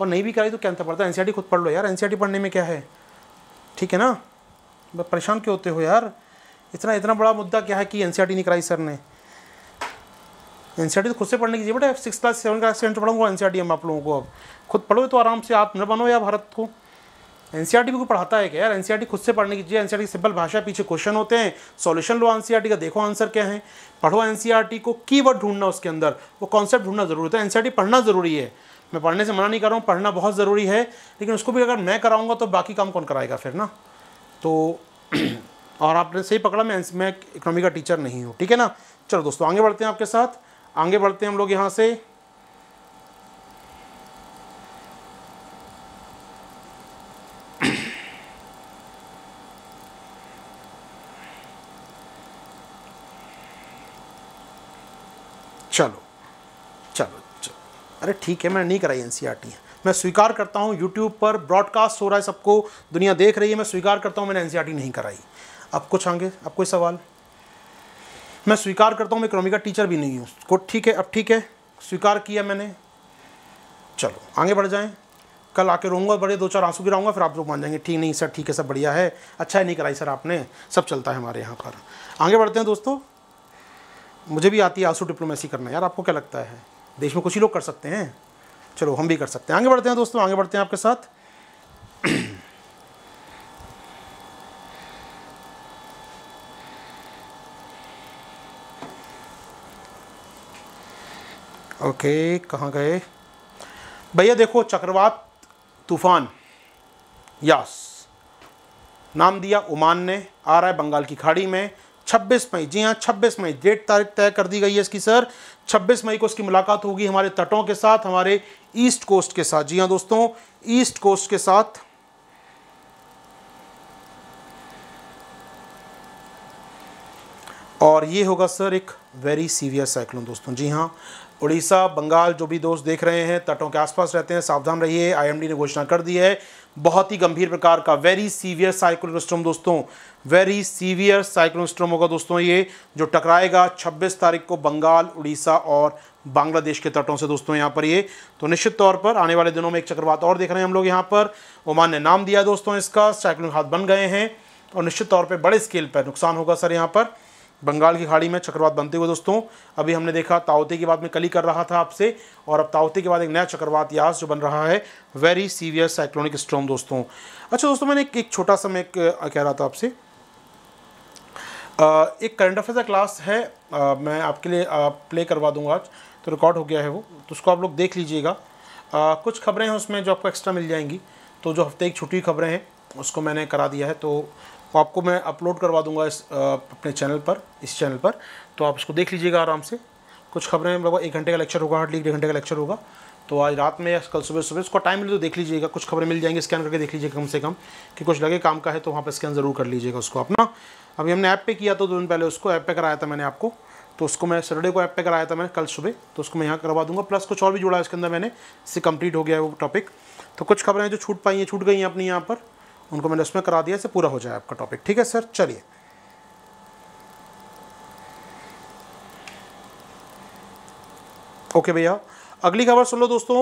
Speaker 1: और नहीं भी कराई तो क्या अंतर पड़ता है एन खुद पढ़ लो यार एन पढ़ने में क्या है ठीक है ना परेशान क्यों होते हो यार इतना इतना बड़ा मुद्दा क्या है कि एन नहीं कराई सर ने एन तो खुद से पढ़ने की जी बेटा six class seven class seven पढ़ूंगा एन सी आर टी हम आप लोगों को अब खुद पढ़ो तो आराम से न बनो या भारत को टी भी को पढ़ाता है क्या यार टी खुद से पढ़ने की आर टी सिंपल भाषा पीछे क्वेश्चन होते हैं सॉल्यूशन लो टी का देखो आंसर क्या है पढ़ो टी को कीवर्ड ढूंढना उसके अंदर वो कॉन्सेप्ट ढूंढना जरूरी होता है टी पढ़ना ज़रूरी है मैं पढ़ने से मना नहीं कर रहा हूँ पढ़ना बहुत ज़रूरी है लेकिन उसको भी अगर मैं कराऊंगा तो बाकी काम कौन कराएगा फिर ना तो और आपने सही पकड़ा मैं मैं इकोनॉमी का टीचर नहीं हूँ ठीक है ना चलो दोस्तों आगे बढ़ते हैं आपके साथ आगे बढ़ते हैं हम लोग यहाँ से अरे ठीक है मैंने नहीं कराई एन सी e मैं स्वीकार करता हूँ यूट्यूब पर ब्रॉडकास्ट हो रहा है सबको दुनिया देख रही है मैं स्वीकार करता हूँ मैंने एन e नहीं कराई अब कुछ आगे अब कोई सवाल मैं स्वीकार करता हूँ मैं इकोनॉमी का टीचर भी नहीं हूँ को ठीक है अब ठीक है स्वीकार किया मैंने चलो आगे बढ़ जाएँ कल आके रहूँगा बड़े दो चार आंसू गिराऊंगा फिर आप लोग मान जाएंगे ठीक नहीं सर ठीक है सब बढ़िया है अच्छा है नहीं कराई सर आपने सब चलता है हमारे यहाँ पर आगे बढ़ते हैं दोस्तों मुझे भी आती है आंसू डिप्लोमेसी करना यार आपको क्या लगता है देश में कुछ ही लोग कर सकते हैं चलो हम भी कर सकते हैं आगे बढ़ते हैं दोस्तों आगे बढ़ते हैं आपके साथ ओके कहाँ गए भैया देखो चक्रवात तूफान यास नाम दिया उमान ने आ रहा है बंगाल की खाड़ी में 26 मई जी हाँ 26 मई डेट तारीख तय कर दी गई है इसकी सर 26 मई को इसकी मुलाकात होगी हमारे तटों के साथ हमारे ईस्ट कोस्ट के साथ जी हाँ दोस्तों ईस्ट कोस्ट के साथ और ये होगा सर एक वेरी सीवियर साइक्लोन दोस्तों जी हाँ उड़ीसा बंगाल जो भी दोस्त देख रहे हैं तटों के आसपास रहते हैं सावधान रहिए आईएमडी ने घोषणा कर दी है बहुत ही गंभीर प्रकार का वेरी सीवियर स्ट्रोम दोस्तों वेरी सीवियर स्ट्रोम होगा दोस्तों ये जो टकराएगा 26 तारीख को बंगाल उड़ीसा और बांग्लादेश के तटों से दोस्तों यहाँ पर ये तो निश्चित तौर पर आने वाले दिनों में एक चक्रवात और देख रहे हैं हम लोग यहाँ पर ओमान ने नाम दिया दोस्तों इसका साइक्लोन हाथ बन गए हैं और निश्चित तौर पर बड़े स्केल पर नुकसान होगा सर यहाँ पर बंगाल की खाड़ी में चक्रवात बनते हुए दोस्तों अभी हमने देखा तावते के बाद में कली कर रहा था आपसे और अब तावते के बाद एक नया चक्रवात यास जो बन रहा है वेरी सीवियर साइक्लोनिक स्ट्रॉम दोस्तों अच्छा दोस्तों मैंने एक, एक छोटा सा मैं एक कह रहा था आपसे एक करंट अफेयर का क्लास है आ, मैं आपके लिए आ, प्ले करवा दूंगा आज तो रिकॉर्ड हो गया है वो तो उसको आप लोग देख लीजिएगा कुछ खबरें हैं उसमें जो आपको एक्स्ट्रा मिल जाएंगी तो जो हफ्ते की छुट्टी खबरें हैं उसको मैंने करा दिया है तो वो तो आपको मैं अपलोड करवा दूंगा इस अपने चैनल पर इस चैनल पर तो आप उसको देख लीजिएगा आराम से कुछ खबरें लगभग मतलब एक घंटे का लेक्चर होगा हार्डली एक घंटे का लेक्चर होगा तो आज रात में या कल सुबह सुबह उसको टाइम मिले तो देख लीजिएगा कुछ खबरें मिल जाएंगी स्कैन करके देख लीजिएगा कम से कम कि कुछ लगे काम का है तो वहाँ पर स्कैन ज़रूर कर लीजिएगा उसको अपना अभी हमने ऐप पे किया तो दो दिन पहले उसको ऐप पे कराया था मैंने आपको तो उसको मैं सैटरडे को ऐप पे कराया था मैंने कल सुबह तो उसको मैं यहाँ करवा दूँगा प्लस कुछ और भी जुड़ा है इसके अंदर मैंने इससे कंप्लीट हो गया है वो टॉपिक तो कुछ खबरें जो छूट पाई हैं छूट गई हैं अपनी यहाँ पर उनको मैंने उसमें करा दिया से पूरा हो जाए आपका टॉपिक ठीक है सर चलिए ओके भैया अगली खबर सुन लो दोस्तों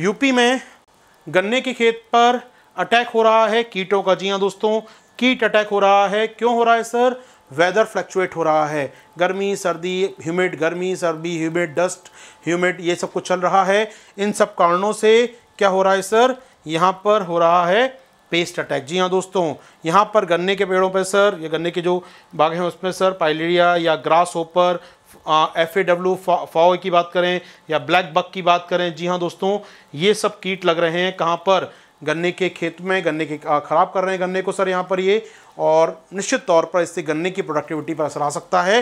Speaker 1: यूपी में गन्ने के खेत पर अटैक हो रहा है कीटों का जी हाँ दोस्तों कीट अटैक हो रहा है क्यों हो रहा है सर वेदर फ्लक्चुएट हो रहा है गर्मी सर्दी ह्यूमिड गर्मी सर्दी ह्यूमिड डस्ट ह्यूमिड ये सब कुछ चल रहा है इन सब कारणों से क्या हो रहा है सर यहाँ पर हो रहा है पेस्ट अटैक जी हाँ दोस्तों यहाँ पर गन्ने के पेड़ों पर सर या गन्ने के जो बाग हैं उसमें सर पाइलेरिया या ग्रास ओपर एफ ए डब्ल्यू फाओ की बात करें या ब्लैक बक की बात करें जी हाँ दोस्तों ये सब कीट लग रहे हैं कहाँ पर गन्ने के खेत में गन्ने के ख़राब कर रहे हैं गन्ने को सर यहाँ पर ये और निश्चित तौर पर इससे गन्ने की प्रोडक्टिविटी पर असर आ सकता है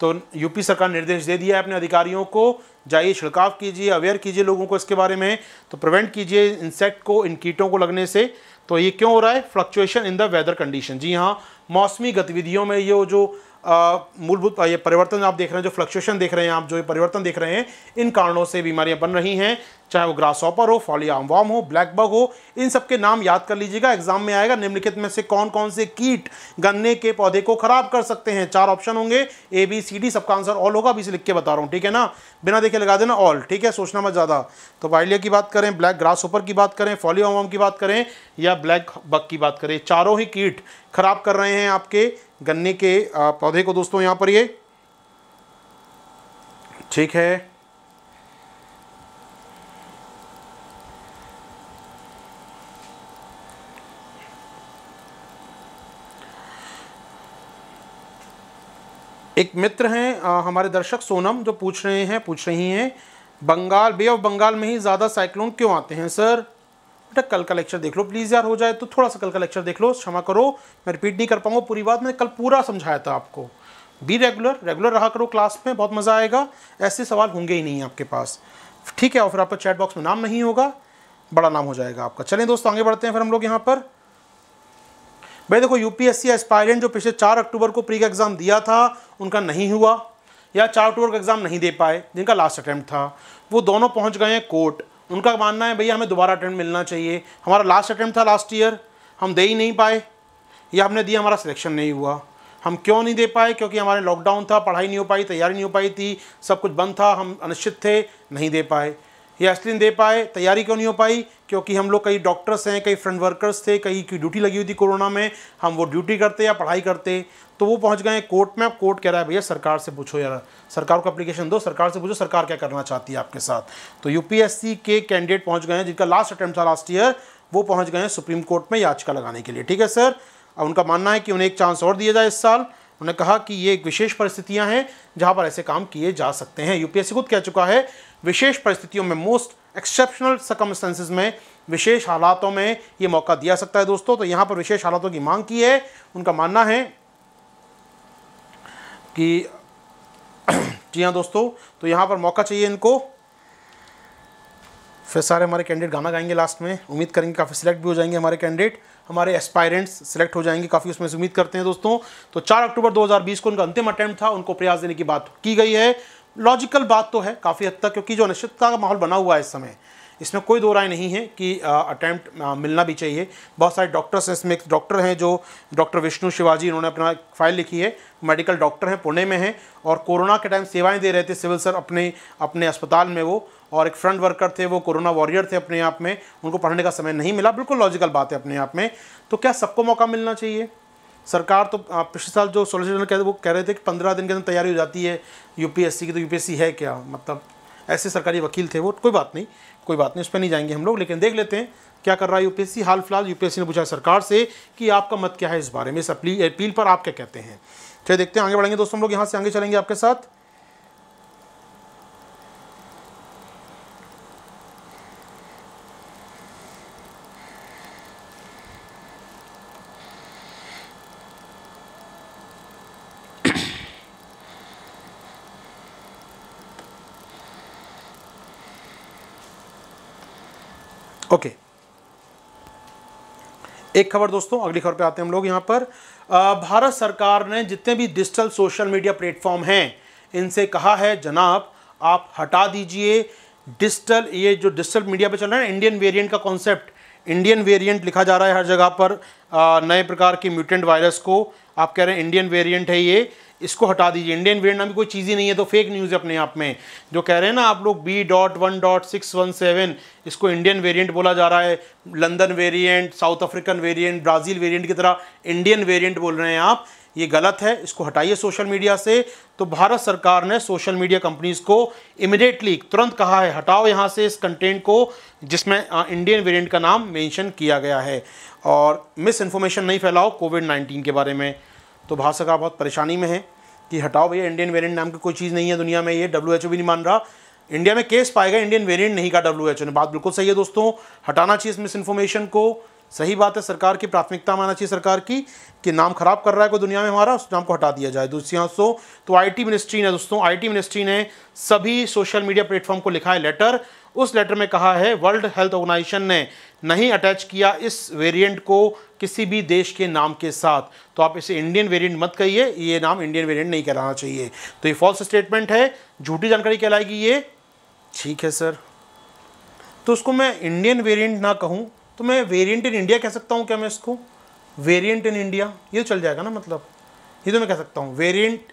Speaker 1: तो यूपी सरकार निर्देश दे दिया है अपने अधिकारियों को जाइए छिड़काव कीजिए अवेयर कीजिए लोगों को इसके बारे में तो प्रिवेंट कीजिए इंसेक्ट को इन कीटों को लगने से तो ये क्यों हो रहा है fluctuation in the weather condition जी हाँ मौसमी गतिविधियों में ये जो मूलभूत ये परिवर्तन आप देख रहे हैं जो फ्लक्चुएशन देख रहे हैं आप जो ये परिवर्तन देख रहे हैं इन कारणों से बीमारियां बन रही हैं चाहे वो ग्रास ऑपर हो फॉलियाम वाम हो ब्लैक बग हो इन सब के नाम याद कर लीजिएगा एग्जाम में आएगा निम्नलिखित में से कौन कौन से कीट गन्ने के पौधे को खराब कर सकते हैं चार ऑप्शन होंगे ए बी सी डी सबका आंसर ऑल होगा अभी से लिख के बता रहा हूँ ठीक है ना बिना देखे लगा देना ऑल ठीक है सोचना मत ज़्यादा तो वाइलिया की बात करें ब्लैक ग्रास ऑपर की बात करें फॉलियाम वॉम की बात करें या ब्लैक बग की बात करें चारों ही कीट खराब कर रहे हैं आपके गन्ने के पौधे को दोस्तों यहाँ पर ये ठीक है एक मित्र हैं हमारे दर्शक सोनम जो पूछ रहे हैं पूछ रही हैं बंगाल बे ऑफ बंगाल में ही ज़्यादा साइक्लोन क्यों आते हैं सर तक कल का लेक्चर देख लो प्लीज़ यार हो जाए तो थोड़ा सा कल का लेक्चर देख लो क्षमा करो मैं रिपीट नहीं कर पाऊंगा पूरी बात मैंने कल पूरा समझाया था आपको बी रेगुलर रेगुलर रहा करो क्लास में बहुत मज़ा आएगा ऐसे सवाल होंगे ही नहीं आपके पास ठीक है और फिर आपका चैट बॉक्स में नाम नहीं होगा बड़ा नाम हो जाएगा आपका चलें दोस्तों आगे बढ़ते हैं फिर हम लोग यहाँ पर भाई देखो यूपीएससी एस्पायरेंट जो पिछले चार अक्टूबर को प्री का एग्ज़ाम दिया था उनका नहीं हुआ या चार अक्टूबर का एग्ज़ाम नहीं दे पाए जिनका लास्ट अटैम्प्ट था वो दोनों पहुँच गए हैं कोर्ट उनका मानना है भैया हमें दोबारा अटैम्प्ट मिलना चाहिए हमारा लास्ट अटैम्प्ट था लास्ट ईयर हम दे ही नहीं पाए या हमने दिया हमारा सिलेक्शन नहीं हुआ हम क्यों नहीं दे पाए क्योंकि हमारे लॉकडाउन था पढ़ाई नहीं हो पाई तैयारी नहीं हो पाई थी सब कुछ बंद था हम अनिश्चित थे नहीं दे पाए ये एक्सलेंस दे पाए तैयारी क्यों नहीं हो पाई क्योंकि हम लोग कई डॉक्टर्स हैं कई फ्रंट वर्कर्स थे कई की ड्यूटी लगी हुई थी कोरोना में हम वो ड्यूटी करते या पढ़ाई करते तो वो पहुंच गए कोर्ट में अब कोर्ट कह रहा है भैया सरकार से पूछो यार सरकार को अप्लीकेशन दो सरकार से पूछो सरकार क्या करना चाहती है आपके साथ तो यू के कैंडिडेट पहुँच गए हैं जिनका लास्ट अटैम्प्ट था लास्ट ईयर वो पहुँच गए हैं सुप्रीम कोर्ट में याचिका लगाने के लिए ठीक है सर अब उनका मानना है कि उन्हें एक चांस और दिया जाए इस साल उन्होंने कहा कि ये एक विशेष परिस्थितियां हैं जहां पर ऐसे काम किए जा सकते हैं यूपीएससी खुद कह चुका है विशेष परिस्थितियों में मोस्ट एक्सेप्शनल सर्कमस्टेंसेज में विशेष हालातों में ये मौका दिया सकता है दोस्तों तो यहाँ पर विशेष हालातों की मांग की है उनका मानना है कि जी हाँ दोस्तों तो यहाँ पर मौका चाहिए इनको फिर सारे हमारे कैंडिडेट गाना गाएंगे लास्ट में उम्मीद करेंगे काफ़ी सिलेक्ट भी हो जाएंगे हमारे कैंडिडेट हमारे एस्पायरेंट्स सेलेक्ट हो जाएंगे काफ़ी उसमें उम्मीद करते हैं दोस्तों तो चार अक्टूबर 2020 को उनका अंतिम अटैम्प्ट था उनको प्रयास देने की बात की गई है लॉजिकल बात तो है काफ़ी हद तक क्योंकि जो अनिश्चितता का माहौल बना हुआ है इस समय इसमें कोई दो राय नहीं है कि अटैम्प्ट मिलना भी चाहिए बहुत सारे डॉक्टर्स हैं इसमें एक डॉक्टर हैं जो डॉक्टर विष्णु शिवाजी इन्होंने अपना फाइल लिखी है मेडिकल डॉक्टर हैं पुणे में हैं और कोरोना के टाइम सेवाएं दे रहे थे सिविल सर अपने अपने अस्पताल में वो और एक फ्रंट वर्कर थे वो कोरोना वॉरियर थे अपने आप में उनको पढ़ने का समय नहीं मिला बिल्कुल लॉजिकल बात है अपने आप में तो क्या सबको मौका मिलना चाहिए सरकार तो पिछले साल जो सोलह जनरल कह वो कह रहे थे कि पंद्रह दिन के अंदर तैयारी हो जाती है यूपीएससी की तो यूपीएससी है क्या मतलब ऐसे सरकारी वकील थे वो कोई बात नहीं कोई बात नहीं उस पर नहीं जाएंगे हम लोग लेकिन देख लेते हैं क्या कर रहा है यूपीएससी हाल फिलहाल यूपीएससी ने पूछा सरकार से कि आपका मत क्या है इस बारे में इस अपील पर आप क्या कहते हैं चलिए देखते हैं आगे बढ़ेंगे दोस्तों हम लोग यहाँ से आगे चलेंगे आपके साथ ओके एक खबर दोस्तों अगली खबर पे आते हैं हम लोग यहाँ पर भारत सरकार ने जितने भी डिजिटल सोशल मीडिया प्लेटफॉर्म हैं इनसे कहा है जनाब आप हटा दीजिए डिजिटल ये जो डिजिटल मीडिया पे चल रहा है इंडियन वेरिएंट का कॉन्सेप्ट इंडियन वेरिएंट लिखा जा रहा है हर जगह पर नए प्रकार के म्यूटेंट वायरस को आप कह रहे हैं इंडियन वेरियंट है ये इसको हटा दीजिए इंडियन वेरियंट नाम की कोई चीज़ ही नहीं है तो फेक न्यूज़ है अपने आप में जो कह रहे हैं ना आप लोग B dot one dot six one seven इसको इंडियन वेरिएंट बोला जा रहा है London variant South African variant Brazil variant की तरह इंडियन वेरिएंट बोल रहे हैं आप ये गलत है इसको हटाइए सोशल मीडिया से तो भारत सरकार ने सोशल मीडिया कंपनीज़ को इमिडिएटली तुरंत कहा है हटाओ यहाँ से इस कंटेंट को जिसमें इंडियन वेरियंट का नाम मैंशन किया गया है और मिस इन्फॉर्मेशन नहीं फैलाओ कोविड नाइन्टीन के बारे में तो भारत सरकार बहुत परेशानी में है कि हटाओ भैया इंडियन वेरियंट नाम की कोई चीज़ नहीं है दुनिया में ये डब्ल्यू भी नहीं मान रहा इंडिया में केस पाएगा इंडियन वेरिएंट नहीं का डब्ल्यू ने बात बिल्कुल सही है दोस्तों हटाना चाहिए इस मिस इन्फॉर्मेशन को सही बात है सरकार की प्राथमिकता माना चाहिए सरकार की कि नाम खराब कर रहा है कोई दुनिया में हमारा उस नाम को हटा दिया जाए दूसरी दोस्तों तो आईटी मिनिस्ट्री ने दोस्तों आईटी मिनिस्ट्री ने सभी सोशल मीडिया प्लेटफॉर्म को लिखा है लेटर उस लेटर में कहा है वर्ल्ड हेल्थ ऑर्गेनाइजेशन ने नहीं अटैच किया इस वेरिएंट को किसी भी देश के नाम के साथ तो आप इसे इंडियन वेरिएंट मत कहिए ये नाम इंडियन वेरिएंट नहीं कहलाना चाहिए तो ये फॉल्स स्टेटमेंट है झूठी जानकारी कहलाएगी ये ठीक है सर तो उसको मैं इंडियन वेरियंट ना कहूँ तो मैं वेरियंट इन इंडिया कह सकता हूँ क्या मैं इसको वेरियंट इन इंडिया ये चल जाएगा ना मतलब ये तो मैं कह सकता हूँ वेरियंट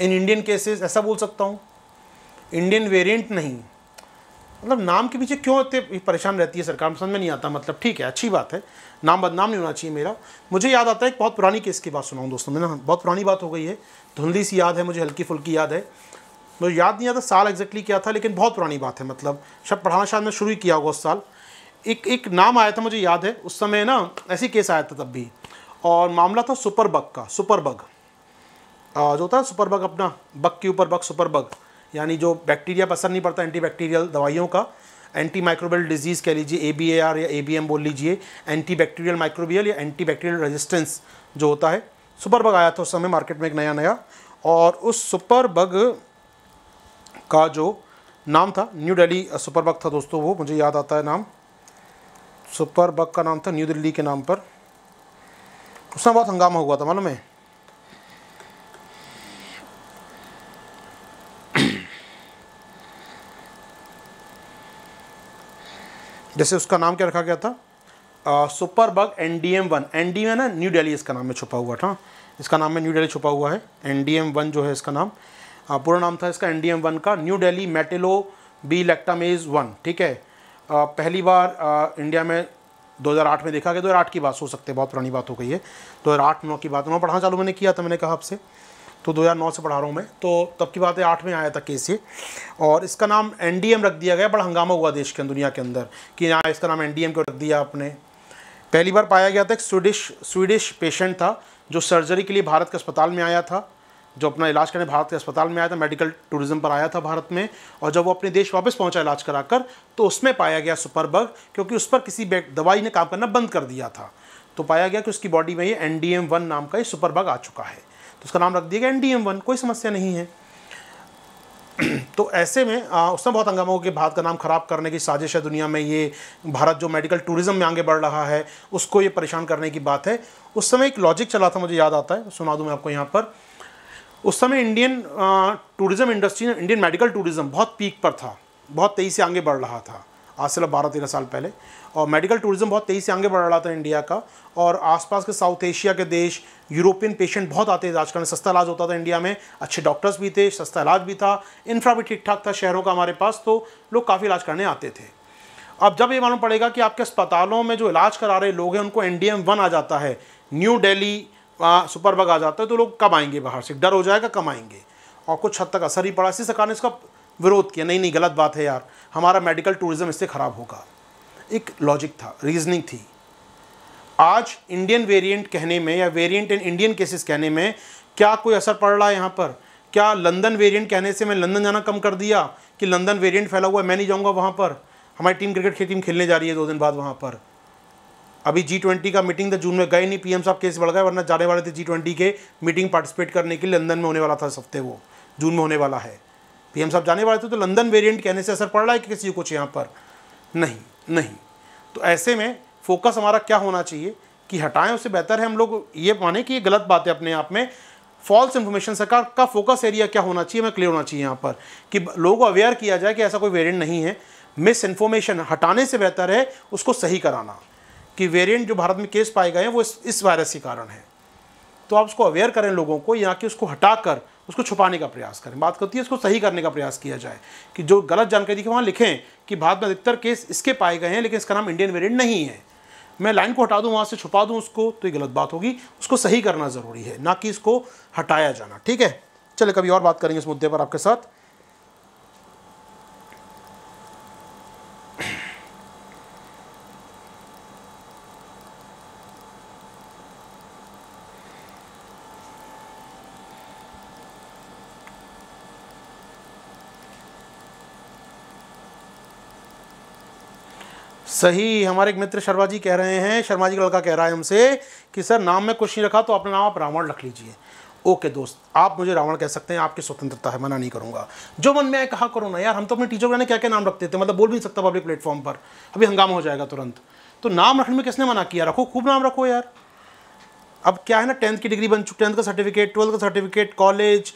Speaker 1: इन इंडियन केसेस ऐसा बोल सकता हूँ इंडियन वेरिएंट नहीं मतलब नाम के पीछे क्यों इतने परेशान रहती है सरकार समझ में नहीं आता मतलब ठीक है अच्छी बात है नाम बदनाम नहीं होना चाहिए मेरा मुझे याद आता है एक बहुत पुरानी केस की बात सुनाऊँ दोस्तों मैंने बहुत पुरानी बात हो गई है धुंधली सी याद है मुझे हल्की फुल्की याद है मुझे याद नहीं आता साल एग्जैक्टली क्या था लेकिन बहुत पुरानी बात है मतलब शायद पढ़ाना शायद मैं शुरू ही किया होगा उस साल एक एक नाम आया था मुझे याद है उस समय ना ऐसी केस आया था तब भी और मामला था सुपर बग का सुपर बग जो होता है सुपर बग अपना बग के ऊपर बग सुपर बग यानी जो बैक्टीरिया पर असर नहीं पड़ता एंटी बैक्टीरियल दवाइयों का एंटी माइक्रोबियल डिजीज़ कह लीजिए ए बी ए आर या ए बी एम बोल लीजिए एंटी बैक्टीरियल माइक्रोबियल या एंटी बैक्टीरियल रेजिस्टेंस जो होता है सुपर बग आया था उस समय मार्केट में एक नया नया और उस सुपर बग का जो नाम था न्यू दिल्ली सुपर बग था दोस्तों वो मुझे याद आता है नाम सुपर बग का नाम था न्यू दिल्ली के नाम पर उसमें बहुत हंगामा हुआ था मालूम है जैसे उसका नाम क्या रखा गया था super bug N D M one N D M ना न्यू डेली इसका नाम में छुपा हुआ था इसका नाम में न्यू डेली छुपा हुआ है एन डी एम वन जो है इसका नाम पूरा नाम था इसका एन डी एम वन का New Delhi metallo B lactamase one ठीक है आ, पहली बार आ, इंडिया में 2008 में देखा गया 2008 की बात हो सकते हैं बहुत पुरानी बात हो गई है 2008 नौ की बात नौ पढ़ाना चालू मैंने किया था मैंने कहा आपसे तो 2009 से पढ़ा रहा हूँ मैं तो तब की बात है आठ में आया था केस ये और इसका नाम एनडीएम रख दिया गया बड़ा हंगामा हुआ देश के दुनिया के अंदर कि यहाँ इसका नाम एनडीएम को रख दिया आपने पहली बार पाया गया था एक स्वीडिश स्वीडिश पेशेंट था जो सर्जरी के लिए भारत के अस्पताल में आया था जो अपना इलाज करने भारत के अस्पताल में आया था मेडिकल टूरिज्म पर आया था भारत में और जब वो अपने देश वापस पहुंचा इलाज कराकर तो उसमें पाया गया सुपर बग क्योंकि उस पर किसी दवाई ने काम करना बंद कर दिया था तो पाया गया कि उसकी बॉडी में ये एन डी एम वन नाम का ये सुपर बग आ चुका है तो उसका नाम रख दिया गया एन डी एम वन कोई समस्या नहीं है तो ऐसे में आ, उसमें बहुत हंगामा हो कि भारत का नाम खराब करने की साजिश है दुनिया में ये भारत जो मेडिकल टूरिज्म में आगे बढ़ रहा है उसको ये परेशान करने की बात है उस समय एक लॉजिक चला था मुझे याद आता है सुना दूँ मैं आपको यहाँ पर उस समय Indian tourism industry Indian medical tourism बहुत पीक पर था बहुत तेज़ी से आगे बढ़ रहा था आज से बारह तेरह साल पहले और मेडिकल टूरिज़्म बहुत तेज़ी से आगे बढ़ रहा था इंडिया का और आसपास के साउथ एशिया के देश यूरोपियन पेशेंट बहुत आते थे आजकल सस्ता इलाज होता था इंडिया में अच्छे डॉक्टर्स भी थे सस्ता इलाज भी था इंफ्रा भी ठीक ठाक था शहरों का हमारे पास तो लोग काफ़ी इलाज करने आते थे अब जब ये मालूम पड़ेगा कि आपके अस्पतालों में जो इलाज करा रहे लोग हैं उनको एन डी एम वन आ जाता है न्यू डेली सुपरबग आ जाता है तो लोग कब आएंगे बाहर से डर हो जाएगा कम आएंगे और कुछ हद तक असर ही पड़ा इसी सरकार ने इसका विरोध किया नहीं नहीं गलत बात है यार हमारा मेडिकल टूरिज़्म इससे ख़राब होगा एक लॉजिक था रीजनिंग थी आज इंडियन वेरिएंट कहने में या वेरिएंट इन इंडियन केसेस कहने में क्या कोई असर पड़ रहा है यहाँ पर क्या लंदन वेरिएंट कहने से मैं लंदन जाना कम कर दिया कि लंदन वेरिएंट फैला हुआ है मैं नहीं जाऊँगा वहाँ पर हमारी टीम क्रिकेट की टीम खेलने जा रही है दो दिन बाद वहाँ पर अभी जी ट्वेंटी का मीटिंग था जून में गए नहीं पी साहब केस बढ़ गए वरना जाने वाले थे जी ट्वेंटी के मीटिंग पार्टिसिपेट करने के लिए लंदन में होने वाला था इस हफ्ते वो जून में होने वाला है पी साहब जाने वाले थे तो लंदन वेरियंट कहने से असर पड़ रहा है कि किसी कुछ यहाँ पर नहीं नहीं तो ऐसे में फोकस हमारा क्या होना चाहिए कि हटाएं उससे बेहतर है हम लोग ये माने कि ये गलत बात है अपने आप में फॉल्स इन्फॉर्मेशन सरकार का फोकस एरिया क्या होना चाहिए हमें क्लियर होना चाहिए यहाँ पर कि लोगों को अवेयर किया जाए कि ऐसा कोई वेरियंट नहीं है मिस इन्फॉर्मेशन हटाने से बेहतर है उसको सही कराना कि वेरियंट जो भारत में केस पाए गए हैं वो इस वायरस के कारण है तो आप उसको अवेयर करें लोगों को या कि उसको हटाकर उसको छुपाने का प्रयास करें बात करती है इसको सही करने का प्रयास किया जाए कि जो गलत जानकारी थी वहाँ लिखें कि भारत में अधिकतर केस इसके पाए गए हैं लेकिन इसका नाम इंडियन वेरियंट नहीं है मैं लाइन को हटा दूँ वहाँ से छुपा दूँ उसको तो ये गलत बात होगी उसको सही करना ज़रूरी है ना कि इसको हटाया जाना ठीक है चले कभी और बात करेंगे इस मुद्दे पर आपके साथ सही हमारे एक मित्र शर्मा जी कह रहे हैं शर्मा जी का लड़का कह रहा है हमसे कि सर नाम में कुछ नहीं रखा तो अपना नाम आप रावण रख लीजिए ओके दोस्त आप मुझे रावण कह सकते हैं आपकी स्वतंत्रता है मना नहीं करूंगा जो मन में आए कहा करो ना यार हम तो अपने टीचर ने क्या क्या नाम रखते थे मतलब बोल भी नहीं सकता पब्लिक प्लेटफॉर्म पर अभी हंगामा हो जाएगा तुरंत तो नाम रखने में किसने मना किया रखो खूब नाम रखो यार अब क्या है ना टेंथ की डिग्री बन चुकी टेंथ का सर्टिफिकेट ट्वेल्थ का सर्टिफिकेट कॉलेज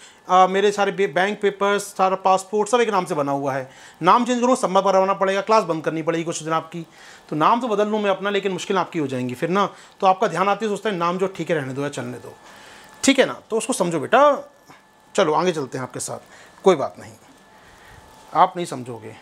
Speaker 1: मेरे सारे बैंक पेपर्स सारा पासपोर्ट सब एक नाम से बना हुआ है नाम चेंज करूँ सम्मा करवाना पड़ेगा क्लास बंद करनी पड़ेगी कुछ दिन आपकी तो नाम तो बदल लूँ मैं अपना लेकिन मुश्किल आपकी हो जाएंगी फिर ना तो आपका ध्यान आती है सोचता है नाम जो ठीक है रहने दो या चलने दो ठीक है ना तो उसको समझो बेटा चलो आगे चलते हैं आपके साथ कोई बात नहीं आप नहीं समझोगे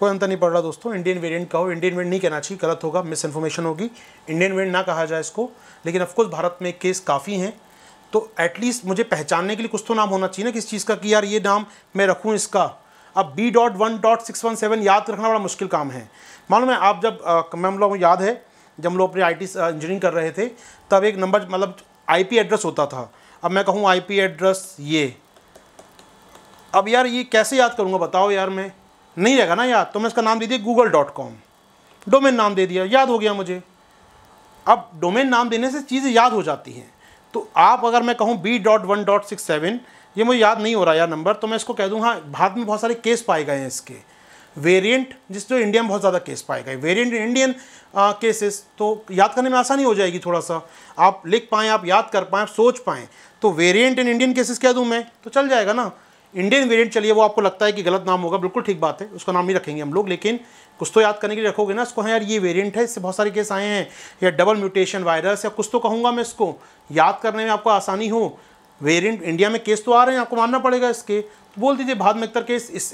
Speaker 1: कोई अंतर नहीं पड़ रहा दोस्तों इंडियन वेरिएंट कहो इंडियन वेरिएंट नहीं कहना चाहिए गलत होगा मिस इन्फॉर्मेशन होगी इंडियन वेरिएंट ना कहा जाए इसको लेकिन ऑफकोर्स भारत में केस काफ़ी हैं तो एटलीस्ट मुझे पहचानने के लिए कुछ तो नाम होना चाहिए ना किस चीज़ का कि यार ये नाम मैं रखूँ इसका अब B dot one dot six one seven याद रखना बड़ा मुश्किल काम है मालूम है आप जब मैं हम लोगों को याद है जब हम लोग अपने आई टी इंजीनियरिंग कर रहे थे तब एक नंबर मतलब पी एड्रेस होता था अब मैं कहूँ पी एड्रेस ये अब यार ये कैसे याद करूँगा बताओ यार मैं नहीं रहेगा ना याद तो मैं इसका नाम दे दिया गूगल डॉट कॉम डोमेन नाम दे दिया याद हो गया मुझे अब डोमेन नाम देने से चीज़ें याद हो जाती हैं तो आप अगर मैं कहूँ B dot one dot six seven ये मुझे याद नहीं हो रहा यार नंबर तो मैं इसको कह दूँ हाँ भारत में बहुत सारे केस पाए गए हैं इसके वेरिएंट जिस जो इंडिया में बहुत ज़्यादा केस पाए गए वेरिएंट इंडियन केसेस तो याद करने में आसानी हो जाएगी थोड़ा सा आप लिख पाएँ आप याद कर पाएँ आप सोच पाएँ तो वेरियंट इन इंडियन केसेस कह दूँ मैं तो चल जाएगा ना इंडियन वेरिएंट चलिए वो आपको लगता है कि गलत नाम होगा बिल्कुल ठीक बात है उसका नाम नहीं रखेंगे हम लोग लेकिन कुछ तो याद करने के लिए रखोगे ना इसको हाँ यार ये वेरिएंट है इससे बहुत सारे केस आए हैं या डबल म्यूटेशन वायरस या कुछ तो कहूँगा मैं इसको याद करने में आपको आसानी हो वेरियंट इंडिया में केस तो आ रहे हैं आपको मानना पड़ेगा इसके तो बोल दीजिए बाद में केस इस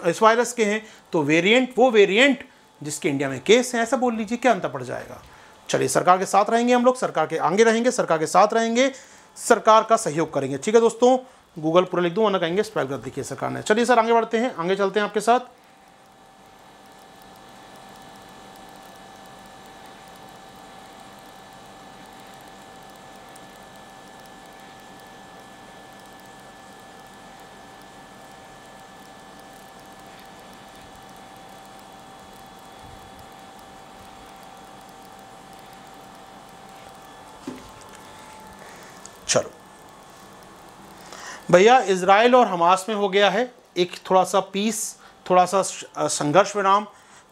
Speaker 1: इस वायरस के हैं तो वेरियंट वो वेरियंट जिसके इंडिया में केस हैं ऐसा बोल लीजिए क्या अंतर पड़ जाएगा चलिए सरकार के साथ रहेंगे हम लोग सरकार के आगे रहेंगे सरकार के साथ रहेंगे सरकार का सहयोग करेंगे ठीक है दोस्तों गूगल पूरा लिख दूँ वरना कहेंगे स्पेल गलत सर सरकार ने चलिए सर आगे बढ़ते हैं आगे चलते हैं आपके साथ भैया इसराइल और हमास में हो गया है एक थोड़ा सा पीस थोड़ा सा संघर्ष विराम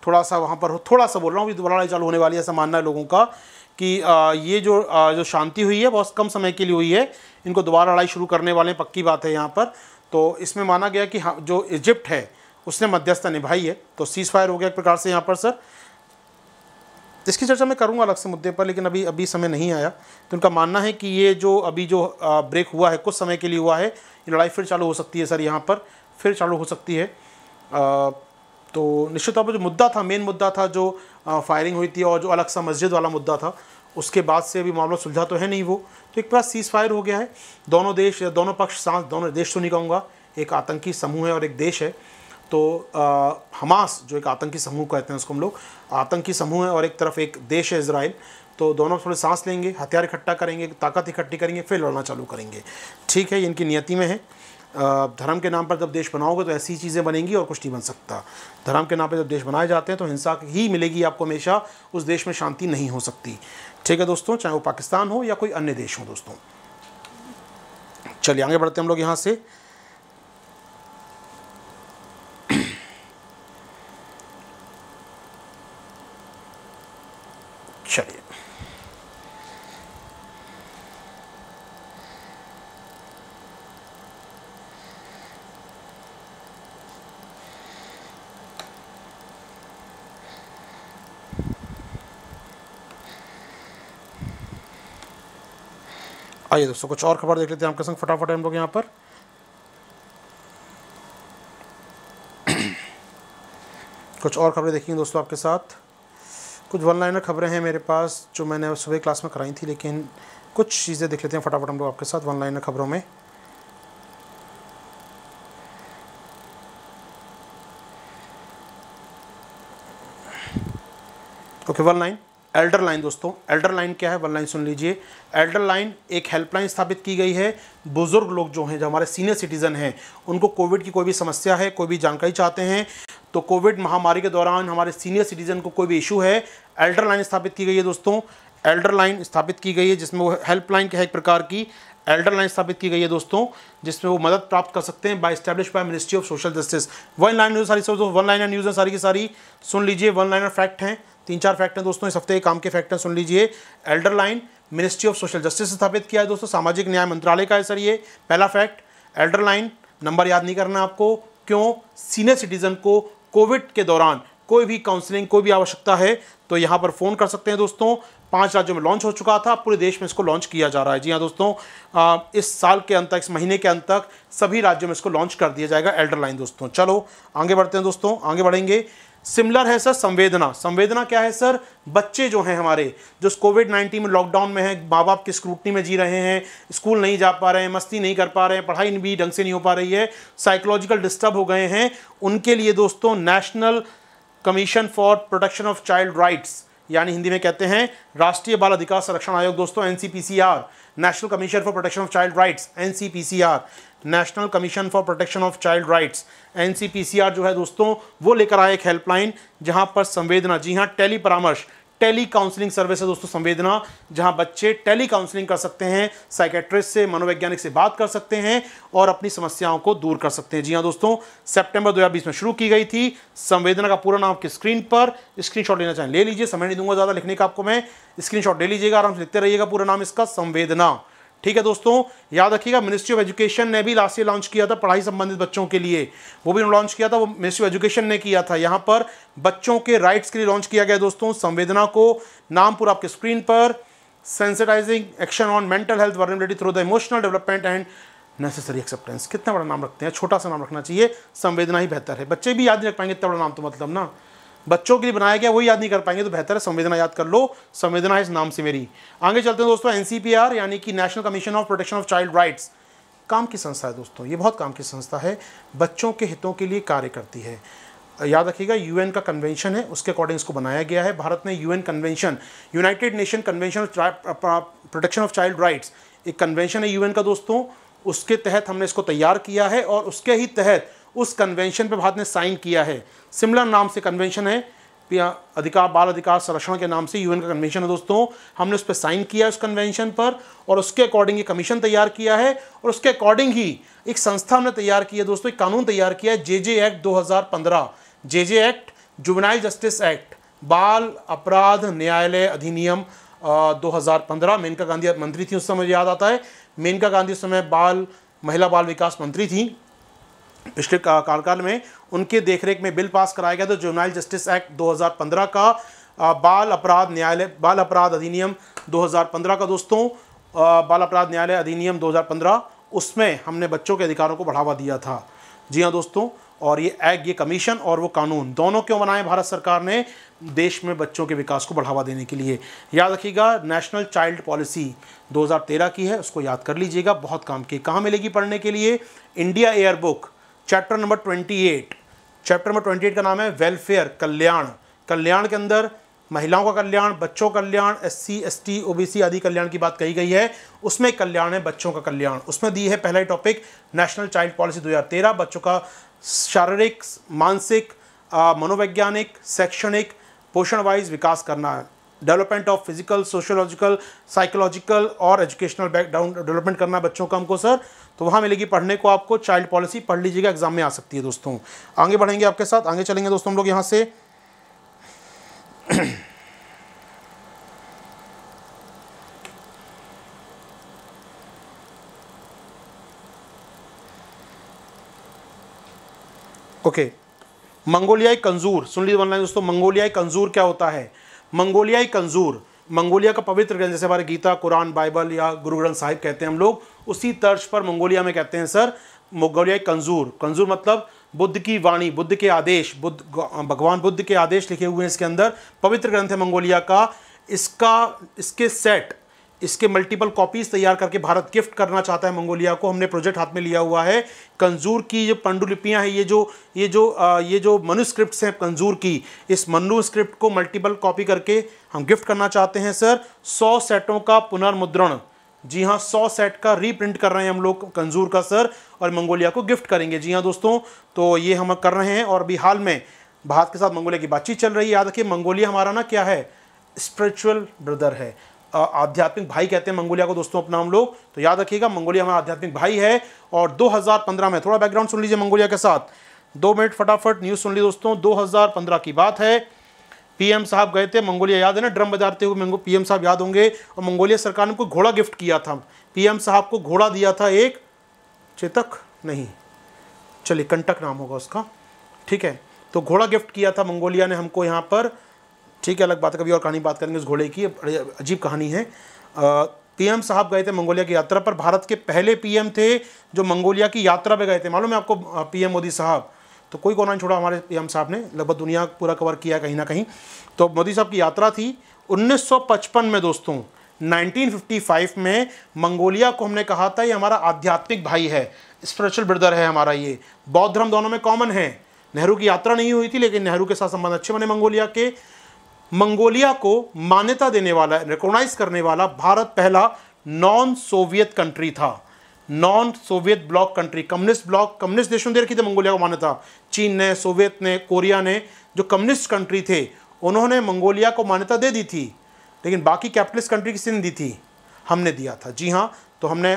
Speaker 1: थोड़ा सा वहाँ पर हो थोड़ा सा बोल रहा हूँ अभी दोबारा चालू होने वाली है ऐसा मानना है लोगों का कि ये जो जो शांति हुई है बहुत कम समय के लिए हुई है इनको दोबारा लड़ाई शुरू करने वाले पक्की बात है यहाँ पर तो इसमें माना गया कि हाँ जो इजिप्ट है उसने मध्यस्थता निभाई है तो सीज़ फायर हो गया एक प्रकार से यहाँ पर सर इसकी चर्चा मैं करूँगा अलग से मुद्दे पर लेकिन अभी अभी समय नहीं आया तो उनका मानना है कि ये जो अभी जो ब्रेक हुआ है कुछ समय के लिए हुआ है ये लड़ाई फिर चालू हो सकती है सर यहाँ पर फिर चालू हो सकती है आ, तो निश्चित तौर पर जो मुद्दा था मेन मुद्दा था जो फायरिंग हुई थी और जो अलग सा मस्जिद वाला मुद्दा था उसके बाद से अभी मामला सुलझा तो है नहीं वो तो एक पास सीज़ फायर हो गया है दोनों देश दोनों पक्ष सांस दोनों देश तो नहीं कहूँगा एक आतंकी समूह है और एक देश है तो आ, हमास जो एक आतंकी समूह कहते हैं उसको हम लोग आतंकी समूह है और एक तरफ एक देश है इसराइल तो दोनों थोड़े सांस लेंगे हथियार इकट्ठा करेंगे ताकत इकट्ठी करेंगे फिर लड़ना चालू करेंगे ठीक है इनकी नियति में है धर्म के नाम पर जब देश बनाओगे तो ऐसी चीज़ें बनेंगी और कुछ नहीं बन सकता धर्म के नाम पर जब देश बनाए जाते हैं तो हिंसा ही मिलेगी आपको हमेशा उस देश में शांति नहीं हो सकती ठीक है दोस्तों चाहे वो पाकिस्तान हो या कोई अन्य देश हो दोस्तों चलिए आगे बढ़ते हम लोग यहाँ से आइए दोस्तों कुछ और खबर देख लेते हैं आपके संग फटाफट हम लोग यहाँ पर कुछ और खबरें देखेंगे दोस्तों आपके साथ कुछ वन लाइनर खबरें हैं मेरे पास जो मैंने सुबह क्लास में कराई थी लेकिन कुछ चीज़ें देख लेते हैं फटाफट हम लोग आपके साथ वन लाइनर खबरों में okay one line elder line दोस्तों एल्डर लाइन क्या है वन लाइन सुन लीजिए एल्डर लाइन एक हेल्पलाइन स्थापित की गई है बुज़ुर्ग लोग जो हैं जो हमारे सीनियर सिटीज़न हैं उनको कोविड की कोई भी समस्या है कोई भी जानकारी चाहते हैं तो कोविड महामारी के दौरान हमारे सीनियर सिटीज़न को कोई भी इशू है एल्डर लाइन स्थापित की गई है दोस्तों एल्डर लाइन स्थापित की गई है जिसमें वो हेल्पलाइन है एक प्रकार की एल्डर लाइन स्थापित की गई है दोस्तों जिसमें वो मदद प्राप्त कर सकते हैं by establish by ministry of social justice one line news सारी वन लाइन न्यूज़ है सारी की सारी सुन लीजिए वन लाइन फैक्ट हैं तीन चार फैक्ट हैं दोस्तों इस हफ्ते के काम के फैक्ट हैं सुन लीजिए elder line ministry of social justice स्थापित किया है दोस्तों सामाजिक न्याय मंत्रालय का है सर ये पहला फैक्ट एल्डर लाइन नंबर याद नहीं करना आपको क्यों सीनियर सिटीजन को कोविड के दौरान कोई भी काउंसलिंग कोई भी आवश्यकता है तो यहाँ पर फ़ोन कर सकते हैं दोस्तों पांच राज्यों में लॉन्च हो चुका था पूरे देश में इसको लॉन्च किया जा रहा है जी हाँ दोस्तों आ, इस साल के अंत तक इस महीने के अंत तक सभी राज्यों में इसको लॉन्च कर दिया जाएगा एल्डर लाइन दोस्तों चलो आगे बढ़ते हैं दोस्तों आगे बढ़ेंगे सिमिलर है सर संवेदना संवेदना क्या है सर बच्चे जो हैं हमारे जो कोविड नाइन्टीन में लॉकडाउन में हैं माँ बाप की स्क्रूटनी में जी रहे हैं स्कूल नहीं जा पा रहे हैं मस्ती नहीं कर पा रहे हैं पढ़ाई भी ढंग से नहीं हो पा रही है साइकोलॉजिकल डिस्टर्ब हो गए हैं उनके लिए दोस्तों national commission for protection of child rights यानी हिंदी में कहते हैं राष्ट्रीय बाल अधिकार संरक्षण आयोग दोस्तों N national commission for protection of child rights NCPCR national commission for protection of child rights NCPCR जो है दोस्तों वो लेकर आए एक हेल्पलाइन जहां पर संवेदना जी हां टेली परामर्श टेली काउंसलिंग सर्विस है दोस्तों संवेदना जहां बच्चे टेली काउंसलिंग कर सकते हैं साइकेट्रिस्ट से मनोवैज्ञानिक से बात कर सकते हैं और अपनी समस्याओं को दूर कर सकते हैं जी हाँ दोस्तों सितंबर 2020 में शुरू की गई थी संवेदना का पूरा नाम आपके स्क्रीन पर स्क्रीनशॉट लेना चाहें ले लीजिए समय नहीं दूंगा ज़्यादा लिखने का आपको मैं स्क्रीनशॉट ले लीजिएगा आराम से लिखते रहिएगा पूरा नाम इसका संवेदना ठीक है दोस्तों याद रखिएगा मिनिस्ट्री ऑफ एजुकेशन ने भी लास्ट ईयर लॉन्च किया था पढ़ाई संबंधित बच्चों के लिए वो भी लॉन्च किया था वो मिनिस्ट्री ऑफ एजुकेशन ने किया था यहाँ पर बच्चों के राइट्स के लिए लॉन्च किया गया दोस्तों संवेदना को नाम पूरा आपके स्क्रीन पर sensitising action on mental health vulnerability through the emotional development and necessary acceptance कितना बड़ा नाम रखते हैं छोटा सा नाम रखना चाहिए संवेदना ही बेहतर है बच्चे भी याद नहीं रख पाएंगे इतना बड़ा नाम तो मतलब ना बच्चों के लिए बनाया गया वही याद नहीं कर पाएंगे तो बेहतर है संवेदना याद कर लो संवेदना इस नाम से मेरी आगे चलते हैं दोस्तों एन यानी कि national commission of protection of child rights काम की संस्था है दोस्तों ये बहुत काम की संस्था है बच्चों के हितों के लिए कार्य करती है याद रखिएगा यूएन का कन्वेंशन है उसके अकॉर्डिंग इसको बनाया गया है भारत ने UN convention united nation convention of protection of child rights एक कन्वेंशन है यूएन का दोस्तों उसके तहत हमने इसको तैयार किया है और उसके ही तहत उस कन्वेंशन पर भारत ने साइन किया है सिमिलर नाम से कन्वेंशन है अधिकार बाल अधिकार संरक्षण के नाम से यूएन का कन्वेंशन है दोस्तों हमने उस पर साइन किया है उस कन्वेंशन पर और उसके अकॉर्डिंग ये कमीशन तैयार किया है और उसके अकॉर्डिंग ही एक संस्था हमने तैयार की है दोस्तों एक कानून तैयार किया है जे जे एक्ट पंद्रह J J act juvenile justice act बाल अपराध न्यायालय अधिनियम दो हज़ार मेनका गांधी मंत्री थी उस समय याद आता है मेनका गांधी उस समय बाल महिला बाल विकास मंत्री थी पिछले कार्यकाल में उनके देखरेख में बिल पास कराया गया तो जुवनाइल जस्टिस एक्ट 2015 का बाल अपराध न्यायालय बाल अपराध अधिनियम 2015 का दोस्तों बाल अपराध न्यायालय अधिनियम 2015 उसमें हमने बच्चों के अधिकारों को बढ़ावा दिया था जी हाँ दोस्तों और ये एक्ट ये कमीशन और वो कानून दोनों क्यों बनाए भारत सरकार ने देश में बच्चों के विकास को बढ़ावा देने के लिए याद रखिएगा नेशनल चाइल्ड पॉलिसी 2013 की है उसको याद कर लीजिएगा बहुत काम की कहाँ मिलेगी पढ़ने के लिए India yearbook chapter number twenty eight chapter number twenty eight का नाम है वेलफेयर कल्याण कल्याण के अंदर महिलाओं का कल्याण बच्चों का कल्याण S C S T O B C आदि कल्याण की बात कही गई है उसमें कल्याण है बच्चों का कल्याण उसमें दी है पहला टॉपिक नेशनल चाइल्ड पॉलिसी 2013 बच्चों का शारीरिक मानसिक मनोवैज्ञानिक शैक्षणिक पोषण वाइज विकास करना है development of physical sociological psychological और एजुकेशनल बैकग्राउंड डेवलपमेंट करना है बच्चों का हमको सर तो वहाँ मिलेगी पढ़ने को आपको चाइल्ड पॉलिसी पढ़ लीजिएगा एग्जाम में आ सकती है दोस्तों आगे बढ़ेंगे आपके साथ आगे चलेंगे दोस्तों हम लोग यहाँ से ओके okay. मंगोलियाई कंजूर सुन लीजिए वन लाइन दोस्तों मंगोलियाई कंजूर क्या होता है मंगोलियाई कंजूर मंगोलिया का पवित्र ग्रंथ जैसे हमारे गीता कुरान बाइबल या गुरु ग्रंथ साहिब कहते हैं हम लोग उसी तर्ज पर मंगोलिया में कहते हैं सर मंगोलियाई कंजूर कंजूर मतलब बुद्ध की वाणी बुद्ध के आदेश बुद्ध भगवान बुद्ध के आदेश लिखे हुए हैं इसके अंदर पवित्र ग्रंथ है मंगोलिया का इसका इसके सेट इसके मल्टीपल कॉपीज़ तैयार करके भारत गिफ्ट करना चाहता है मंगोलिया को हमने प्रोजेक्ट हाथ में लिया हुआ है कंजूर की जो पंडुलिपियाँ हैं ये जो ये जो आ, ये जो मनुस्क्रिप्ट हैं कंजूर की इस मनुस्क्रिप्ट को मल्टीपल कॉपी करके हम गिफ्ट करना चाहते हैं सर सौ सेटों का पुनर्मुद्रण जी हाँ सौ सेट का रीप्रिंट कर रहे हैं हम लोग कंजूर का सर और मंगोलिया को गिफ्ट करेंगे जी हाँ दोस्तों तो ये हम कर रहे हैं और अभी हाल में भारत के साथ मंगोलिया की बातचीत चल रही है याद रखिए मंगोलिया हमारा ना क्या है स्पिरिचुअल ब्रदर है आध्यात्मिक भाई कहते हैं मंगोलिया को दोस्तों अपना हम लोग तो याद रखिएगा मंगोलिया हमारा आध्यात्मिक भाई है और 2015 में थोड़ा बैकग्राउंड सुन लीजिए मंगोलिया के साथ दो मिनट फटाफट न्यूज़ सुन ली दोस्तों 2015 की बात है पीएम साहब गए थे मंगोलिया याद है ना ड्रम बजाते हुए पीएम साहब याद होंगे और मंगोलिया सरकार ने कोई घोड़ा गिफ्ट किया था पीएम साहब को घोड़ा दिया था एक चेतक नहीं चलिए कंटक नाम होगा उसका ठीक है तो घोड़ा गिफ्ट किया था मंगोलिया ने हमको यहाँ पर ठीक है अलग बात कभी और कहानी बात करेंगे उस घोड़े की अजीब कहानी है पीएम साहब गए थे मंगोलिया की यात्रा पर भारत के पहले पीएम थे जो मंगोलिया की यात्रा पर गए थे मालूम है आपको पीएम मोदी साहब तो कोई कोना छोड़ा हमारे पीएम साहब ने लगभग दुनिया पूरा कवर किया कहीं ना कहीं तो मोदी साहब की यात्रा थी 1955 में दोस्तों 1955 में मंगोलिया को हमने कहा था ये हमारा आध्यात्मिक भाई है स्पिरिचुअल ब्रदर है हमारा ये बौद्ध धर्म दोनों में कॉमन है नेहरू की यात्रा नहीं हुई थी लेकिन नेहरू के साथ संबंध अच्छे बने मंगोलिया के मंगोलिया को मान्यता देने वाला रिकोगनाइज करने वाला भारत पहला नॉन सोवियत कंट्री था non Soviet bloc country communist bloc communist देशों ने दे रखी थी मंगोलिया को मान्यता चीन ने सोवियत ने कोरिया ने जो कम्युनिस्ट कंट्री थे उन्होंने मंगोलिया को मान्यता दे दी थी लेकिन बाकी कैपिटलिस्ट कंट्री किसी ने दी थी हमने दिया था जी हाँ तो हमने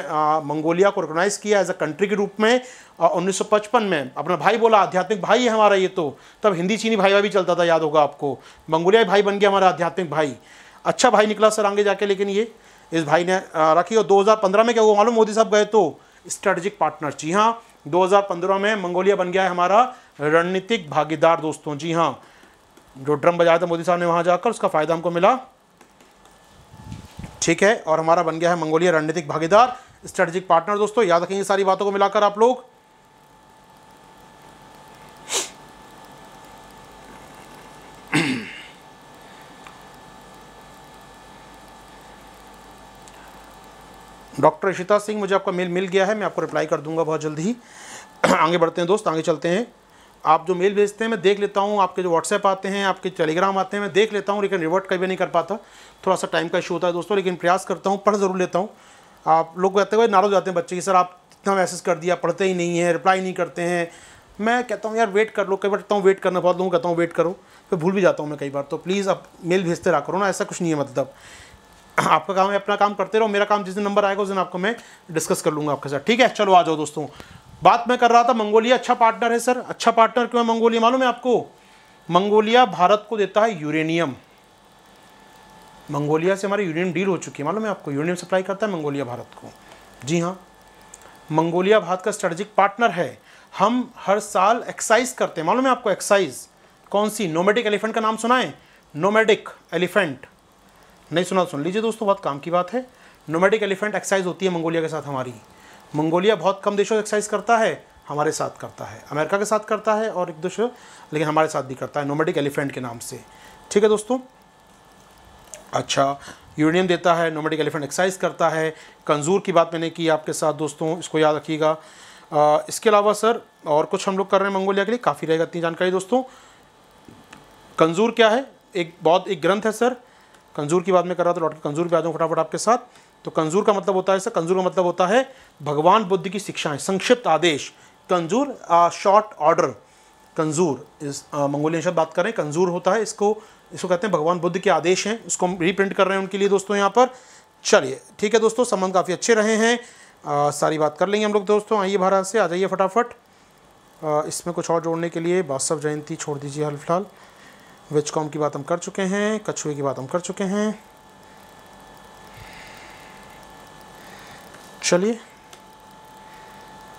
Speaker 1: मंगोलिया को रिकोगनाइज़ किया एज अ कंट्री के रूप में और उन्नीस में अपना भाई बोला आध्यात्मिक भाई है हमारा ये तो तब हिंदी चीनी भाई भी चलता था याद होगा आपको मंगोलिया भाई बन गया हमारा आध्यात्मिक भाई अच्छा भाई निकला सर आगे जाके लेकिन ये इस भाई ने रखी और दो में क्या हुआ मालूम मोदी साहब गए तो स्ट्रेटेजिक पार्टनर जी हाँ दो में मंगोलिया बन गया है हमारा रणनीतिक भागीदार दोस्तों जी हाँ जो ड्रम बजाया था मोदी साहब ने वहाँ जाकर उसका फ़ायदा हमको मिला ठीक है और हमारा बन गया है मंगोलिया रणनीतिक भागीदार स्ट्रेटेजिक पार्टनर दोस्तों याद रखेंगे सारी बातों को मिलाकर आप लोग डॉक्टर इशिता सिंह मुझे आपका मेल मिल गया है मैं आपको रिप्लाई कर दूंगा बहुत जल्द ही आगे बढ़ते हैं दोस्त आगे चलते हैं आप जो मेल भेजते हैं मैं देख लेता हूं आपके जो व्हाट्सएप आते हैं आपके टेलीग्राम आते हैं मैं देख लेता हूं लेकिन रिवर्ट कभी नहीं कर पाता थोड़ा सा टाइम का इशू होता है दोस्तों लेकिन प्रयास करता हूँ पढ़ ज़रूर लेता हूँ आप लोग कहते हुए नाराज जाते हैं बच्चे की सर आप इतना मैसेज कर दिया पढ़ते ही नहीं है रिप्लाई नहीं करते हैं मैं कहता हूँ यार वेट कर लो कई बार कहता हूँ वेट करना बहुत लोगों कहता हूँ वेट करो फिर भूल भी जाता हूँ मैं कई बार तो प्लीज़ आप मेल भेजते रहा करो ना ऐसा कुछ नहीं है मतलब आपका काम है अपना काम करते रहो मेरा काम जिस दिन नंबर आएगा उस दिन आपको मैं डिस्कस कर लूँगा आपके साथ ठीक है चलो आ जाओ दोस्तों बात मैं कर रहा था मंगोलिया अच्छा पार्टनर है सर अच्छा पार्टनर क्यों है मंगोलिया मालूम है आपको मंगोलिया भारत को देता है यूरेनियम मंगोलिया से हमारी यूरेनियम डील हो चुकी है मालूम है आपको यूरेनियम सप्लाई करता है मंगोलिया भारत को जी हाँ मंगोलिया भारत का स्ट्रेटजिक पार्टनर है हम हर साल एक्साइज करते हैं मालूम है आपको एक्साइज कौन सी नोमेडिक एलिफेंट का नाम सुना है नोमेडिक एलिफेंट नहीं सुना तो सुन लीजिए दोस्तों बहुत काम की बात है नोमेडिक एलिफेंट एक्साइज होती है मंगोलिया के साथ हमारी मंगोलिया बहुत कम देशों से एक्साइज करता है हमारे साथ करता है अमेरिका के साथ करता है और एक दूसरे लेकिन हमारे साथ भी करता है नोमेडिक एलिफेंट के नाम से ठीक है दोस्तों अच्छा यूरेनियम देता है नोमेटिक एलिफेंट एक्साइज करता है कंजूर की बात मैंने की आपके साथ दोस्तों इसको याद रखिएगा इसके अलावा सर और कुछ हम लोग कर रहे हैं मंगोलिया के लिए काफ़ी रहेगा इतनी जानकारी दोस्तों कंजूर क्या है एक बहुत एक ग्रंथ है सर कंजूर की बात में कर रहा था लौट के कंजूर भी आ जाऊँ फटाफट आपके साथ तो कंजूर का मतलब होता है सर कंजूर का मतलब होता है भगवान बुद्ध की शिक्षाएं संक्षिप्त आदेश कंजूर शॉर्ट ऑर्डर कंजूर इस मंगोलियन शब्द बात कर रहे हैं कंजूर होता है इसको इसको कहते हैं भगवान बुद्ध के आदेश हैं उसको हम रीप्रिंट कर रहे हैं उनके लिए दोस्तों यहाँ पर चलिए ठीक है दोस्तों संबंध काफ़ी अच्छे रहे हैं आ, सारी बात कर लेंगे हम लोग दोस्तों आइए भारत से आ जाइए फटाफट इसमें कुछ और जोड़ने के लिए बासव जयंती छोड़ दीजिए हाल फिलहाल वेज कॉम की बात हम कर चुके हैं कछुए की बात हम कर चुके हैं चलिए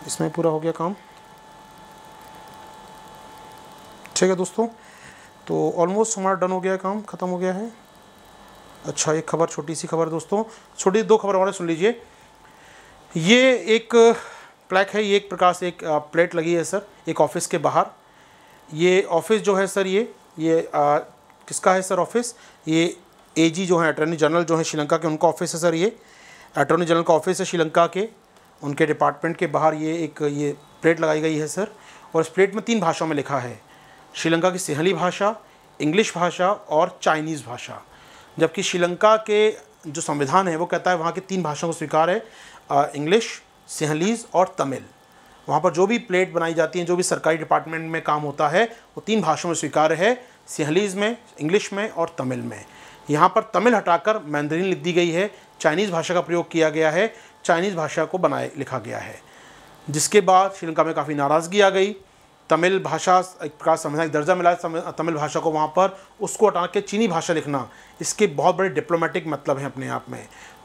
Speaker 1: इसमें पूरा हो गया काम ठीक है दोस्तों तो ऑलमोस्ट हमारा डन हो गया काम ख़त्म हो गया है अच्छा एक खबर छोटी सी खबर दोस्तों छोटी दो खबर हमारे सुन लीजिए ये एक प्लैक है ये एक प्रकार से एक प्लेट लगी है सर एक ऑफिस के बाहर ये ऑफिस जो है सर ये ये आ, किसका है सर ऑफिस ये एजी जो है अटॉर्नी जनरल जो है श्रीलंका के उनका ऑफिस है सर ये अटॉर्नी जनरल का ऑफिस है श्रीलंका के उनके डिपार्टमेंट के बाहर ये एक ये प्लेट लगाई गई है सर और इस प्लेट में तीन भाषाओं में लिखा है श्रीलंका की सिंहली भाषा इंग्लिश भाषा और चाइनीज़ भाषा जबकि श्रीलंका के जो संविधान है वो कहता है वहाँ की तीन भाषाओं को स्वीकार है इंग्लिश सिंहलीज़ और तमिल वहाँ पर जो भी प्लेट बनाई जाती है जो भी सरकारी डिपार्टमेंट में काम होता है वो तीन भाषाओं में स्वीकार है सिंहलीज़ में इंग्लिश में और तमिल में यहाँ पर तमिल हटाकर मैंदरीन लिख दी गई है चाइनीज़ भाषा का प्रयोग किया गया है चाइनीज़ भाषा को बनाए लिखा गया है जिसके बाद श्रीलंका में काफ़ी नाराज़गी आ गई तमिल भाषा का संवैधानिक दर्जा मिला है तमिल भाषा को वहाँ पर उसको हटा के चीनी भाषा लिखना इसके बहुत बड़े डिप्लोमेटिक मतलब हैं अपने आप में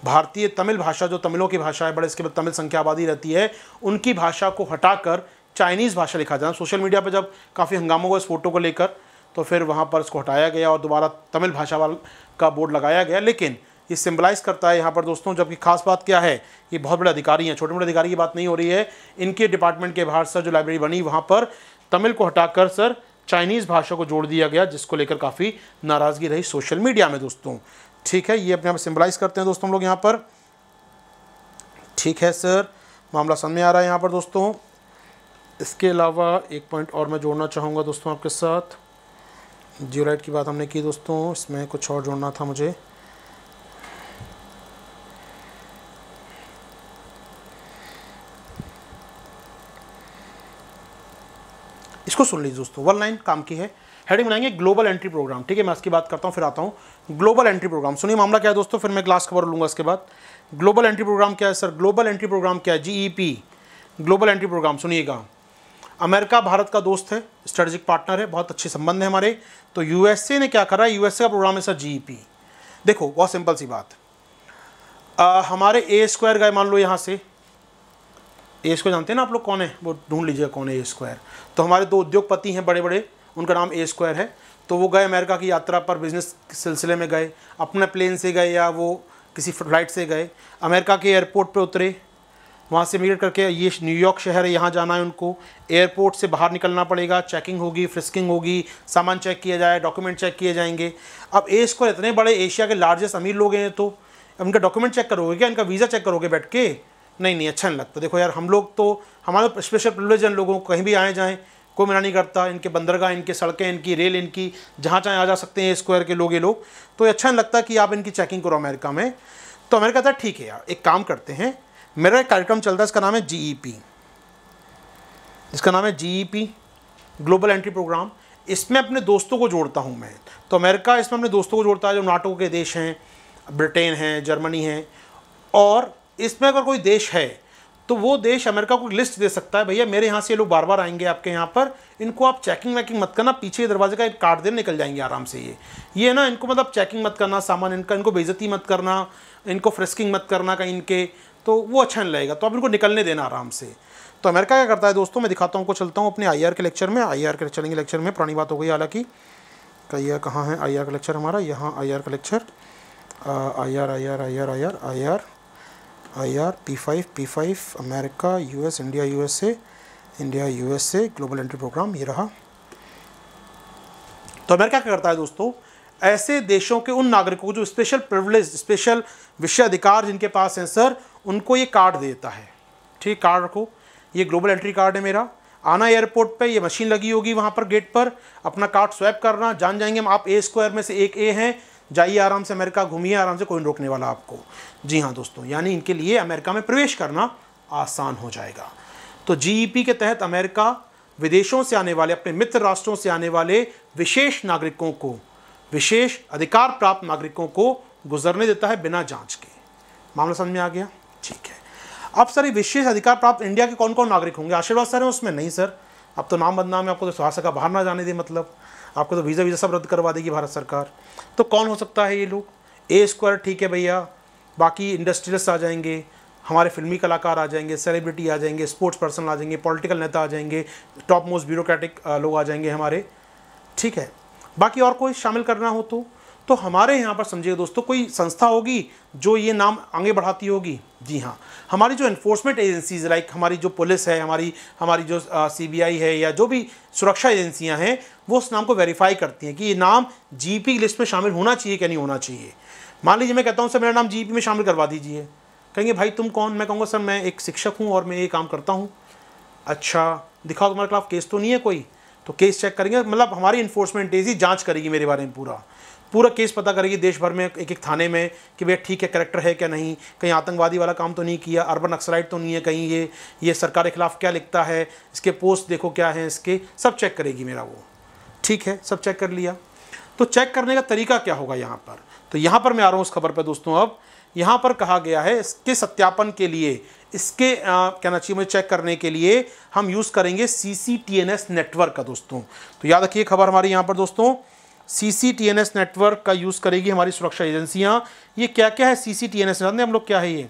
Speaker 1: भारतीय तमिल भाषा जो तमिलों की भाषा है बड़े इसके बाद तमिल संख्या आबादी रहती है उनकी भाषा को हटाकर चाइनीज़ भाषा लिखा जाना सोशल मीडिया पर जब काफ़ी हंगामा हुआ इस फोटो को लेकर तो फिर वहाँ पर इसको हटाया गया और दोबारा तमिल भाषा वाल का बोर्ड लगाया गया लेकिन ये सिम्बलाइज़ करता है यहाँ पर दोस्तों जबकि खास बात क्या है ये बहुत बड़े अधिकारी हैं छोटे मोटे अधिकारी की बात नहीं हो रही है इनके डिपार्टमेंट के बाहर से जो लाइब्रेरी बनी वहाँ पर तमिल को हटाकर सर चाइनीज़ भाषा को जोड़ दिया गया जिसको लेकर काफ़ी नाराज़गी रही सोशल मीडिया में दोस्तों ठीक है ये अपने आप सिम्बलाइज करते हैं दोस्तों हम लोग यहाँ पर ठीक है सर मामला समझ में आ रहा है यहाँ पर दोस्तों इसके अलावा एक पॉइंट और मैं जोड़ना चाहूँगा दोस्तों आपके साथ जियोलाइट की बात हमने की दोस्तों इसमें कुछ और जोड़ना था मुझे इसको सुन लीजिए दोस्तों वन लाइन काम की है हेडिंग बनाएंगे ग्लोबल एंट्री प्रोग्राम ठीक है मैं इसकी बात करता हूँ फिर आता हूँ ग्लोबल एंट्री प्रोग्राम सुनिए मामला क्या है दोस्तों फिर मैं क्लास कवर लूँगा इसके बाद ग्लोबल एंट्री प्रोग्राम क्या है सर ग्लोबल एंट्री प्रोग्राम क्या है जी ग्लोबल एंट्री प्रोग्राम सुनिएगा अमेरिका भारत का दोस्त है स्ट्रेटेजिक पार्टनर है बहुत अच्छे संबंध है हमारे तो यूएसए ने क्या करा यूएसए का प्रोग्राम है सर जी e देखो बहुत सिंपल सी बात आ, हमारे ए स्क्वायर गए मान लो यहाँ से ए स्क्वायर जानते हैं ना आप लोग कौन है वो ढूंढ लीजिए कौन है ए स्क्वायर तो हमारे दो उद्योगपति हैं बड़े बड़े उनका नाम ए स्क्वायर है तो वो गए अमेरिका की यात्रा पर बिजनेस सिलसिले में गए अपने प्लेन से गए या वो किसी फ्लाइट से गए अमेरिका के एयरपोर्ट पर उतरे वहाँ से मिग्रेट करके ये न्यूयॉर्क शहर है यहाँ जाना है उनको एयरपोर्ट से बाहर निकलना पड़ेगा चेकिंग होगी फ्रिस्किंग होगी सामान चेक किया जाए डॉक्यूमेंट चेक किए जाएंगे अब ए स्क्वायर इतने बड़े एशिया के लार्जेस्ट अमीर लोग हैं तो उनका डॉक्यूमेंट चेक करोगे क्या इनका वीज़ा चेक करोगे बैठ के नहीं नहीं अच्छा नहीं लगता देखो यार हम लोग तो हमारे स्पेशल तो प्रिवलेज लोगों को कहीं भी आए जाएँ कोई मना नहीं करता इनके बंदरगाह इनके सड़कें इनकी रेल इनकी जहाँ चाहे आ जा सकते हैं स्क्वायर के लोग ये लोग तो अच्छा नहीं लगता कि आप इनकी चेकिंग करो अमेरिका में तो अमेरिका था ठीक है यार एक काम करते हैं मेरा एक कार्यक्रम चलता है इसका नाम है जी e इसका नाम है जी ग्लोबल एंट्री प्रोग्राम इसमें अपने दोस्तों को जोड़ता हूँ मैं तो अमेरिका इसमें अपने दोस्तों को जोड़ता है जो नाटो के देश हैं ब्रिटेन हैं जर्मनी हैं और इसमें अगर कोई देश है तो वो देश अमेरिका को लिस्ट दे सकता है भैया मेरे यहाँ से ये लोग बार बार आएंगे आपके यहाँ पर इनको आप चेकिंग वैकिंग मत करना पीछे दरवाजे का एक कार्ड देने निकल जाएंगे आराम से ये ये ना इनको मतलब चेकिंग मत करना सामान इनका इनको बेजती मत करना इनको फ्रिस्किंग मत करना कहीं इनके तो वो अच्छा नहीं लगेगा तो आप इनको निकलने देना आराम से तो अमेरिका क्या करता है दोस्तों मैं दिखाता हूँ को चलता हूँ अपने आई के लेक्चर में आई के चलेंगे लेक्चर में पुरानी बात हो गई हालाँकि कई तो कहाँ है आई का लेक्चर हमारा यहाँ आई का lecture I R I R I R I R I R IR P five America S India USA India USA global entry program ये रहा तो अमेरिका क्या करता है दोस्तों ऐसे देशों के उन नागरिकों को जो स्पेशल प्रिवलेज स्पेशल विषय अधिकार जिनके पास हैं सर उनको ये कार्ड दे देता है ठीक कार्ड रखो ये ग्लोबल एंट्री कार्ड है मेरा आना एयरपोर्ट पे ये मशीन लगी होगी वहाँ पर गेट पर अपना कार्ड स्वैप करना जान जाएंगे हम आप ए स्क्वायर में से एक ए हैं जाइए आराम से अमेरिका घूमिए आराम से कोई रोकने वाला आपको जी हाँ दोस्तों यानी इनके लिए अमेरिका में प्रवेश करना आसान हो जाएगा तो जी e के तहत अमेरिका विदेशों से आने वाले अपने मित्र राष्ट्रों से आने वाले विशेष नागरिकों को विशेष अधिकार प्राप्त नागरिकों को गुजरने देता है बिना जांच के मामला समझ में आ गया ठीक है अब सर ये विशेष अधिकार प्राप्त इंडिया के कौन कौन नागरिक होंगे आशीर्वाद सर है उसमें नहीं सर अब तो नाम बदनाम है आपको तो सुहासा का बाहर ना जाने दे मतलब आपको तो वीज़ा वीज़ा सब रद्द करवा देगी भारत सरकार तो कौन हो सकता है ये लोग ए स्क्वायर ठीक है भैया बाकी इंडस्ट्रियल्स आ जाएंगे हमारे फिल्मी कलाकार आ जाएंगे सेलिब्रिटी आ जाएंगे स्पोर्ट्स पर्सन आ जाएंगे पॉलिटिकल नेता आ जाएंगे टॉप मोस्ट ब्यूरोक्रेटिक लोग आ जाएंगे हमारे ठीक है बाकी और कोई शामिल करना हो तो तो हमारे यहाँ पर समझिएगा दोस्तों कोई संस्था होगी जो ये नाम आगे बढ़ाती होगी जी हाँ हमारी जो इन्फोर्समेंट एजेंसीज लाइक हमारी जो पुलिस है हमारी हमारी जो सीबीआई है या जो भी सुरक्षा एजेंसियाँ हैं वो उस नाम को वेरीफाई करती हैं कि ये नाम जी लिस्ट में शामिल होना चाहिए क्या नहीं होना चाहिए मान लीजिए मैं कहता हूँ सर मेरा नाम जी में शामिल करवा दीजिए कहेंगे भाई तुम कौन मैं कहूँगा सर मैं एक शिक्षक हूँ और मैं ये काम करता हूँ अच्छा दिखाओ तुम्हारे खिलाफ केस तो नहीं है कोई तो केस चेक करेंगे मतलब हमारी इन्फोर्समेंट एजेंसी जांच करेगी मेरे बारे में पूरा पूरा केस पता करेगी देश भर में एक एक थाने में कि भैया ठीक है करेक्टर है क्या नहीं कहीं आतंकवादी वाला काम तो नहीं किया अर्बन नक्सलाइट तो नहीं है कहीं ये ये सरकार के खिलाफ क्या लिखता है इसके पोस्ट देखो क्या है इसके सब चेक करेगी मेरा वो ठीक है सब चेक कर लिया तो चेक करने का तरीका क्या होगा यहाँ पर तो यहाँ पर मैं आ रहा हूँ उस खबर पर दोस्तों अब यहाँ पर कहा गया है इसके सत्यापन के लिए इसके कहना चाहिए मुझे चेक करने के लिए हम यूज़ करेंगे C C T N S network का दोस्तों तो याद रखिए खबर हमारी यहाँ पर दोस्तों C C T N S network का यूज़ करेगी हमारी सुरक्षा एजेंसियाँ ये क्या क्या है C C T N S जानते हैं हम लोग क्या है ये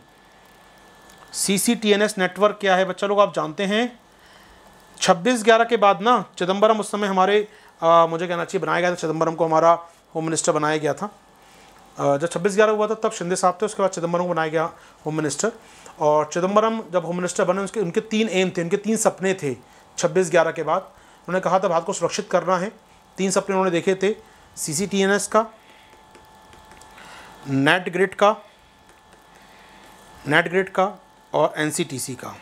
Speaker 1: C C T N S network क्या है बच्चा लोग आप जानते हैं छब्बीस ग्यारह के बाद ना चिदम्बरम उस समय हमारे आ, मुझे कहना चाहिए बनाया गया था चिदम्बरम को हमारा होम मिनिस्टर बनाया गया था जब छब्बीस ग्यारह हुआ था तब शिंदे साहब थे उसके बाद चिदम्बरम को बनाया गया होम मिनिस्टर और चिदम्बरम जब होम मिनिस्टर बने उसके उनके तीन एम थे उनके तीन सपने थे छब्बीस ग्यारह के बाद उन्होंने कहा था भारत को सुरक्षित करना है तीन सपने उन्होंने देखे थे सी का नेट ग्रिड का नेट ग्रिड का और एन का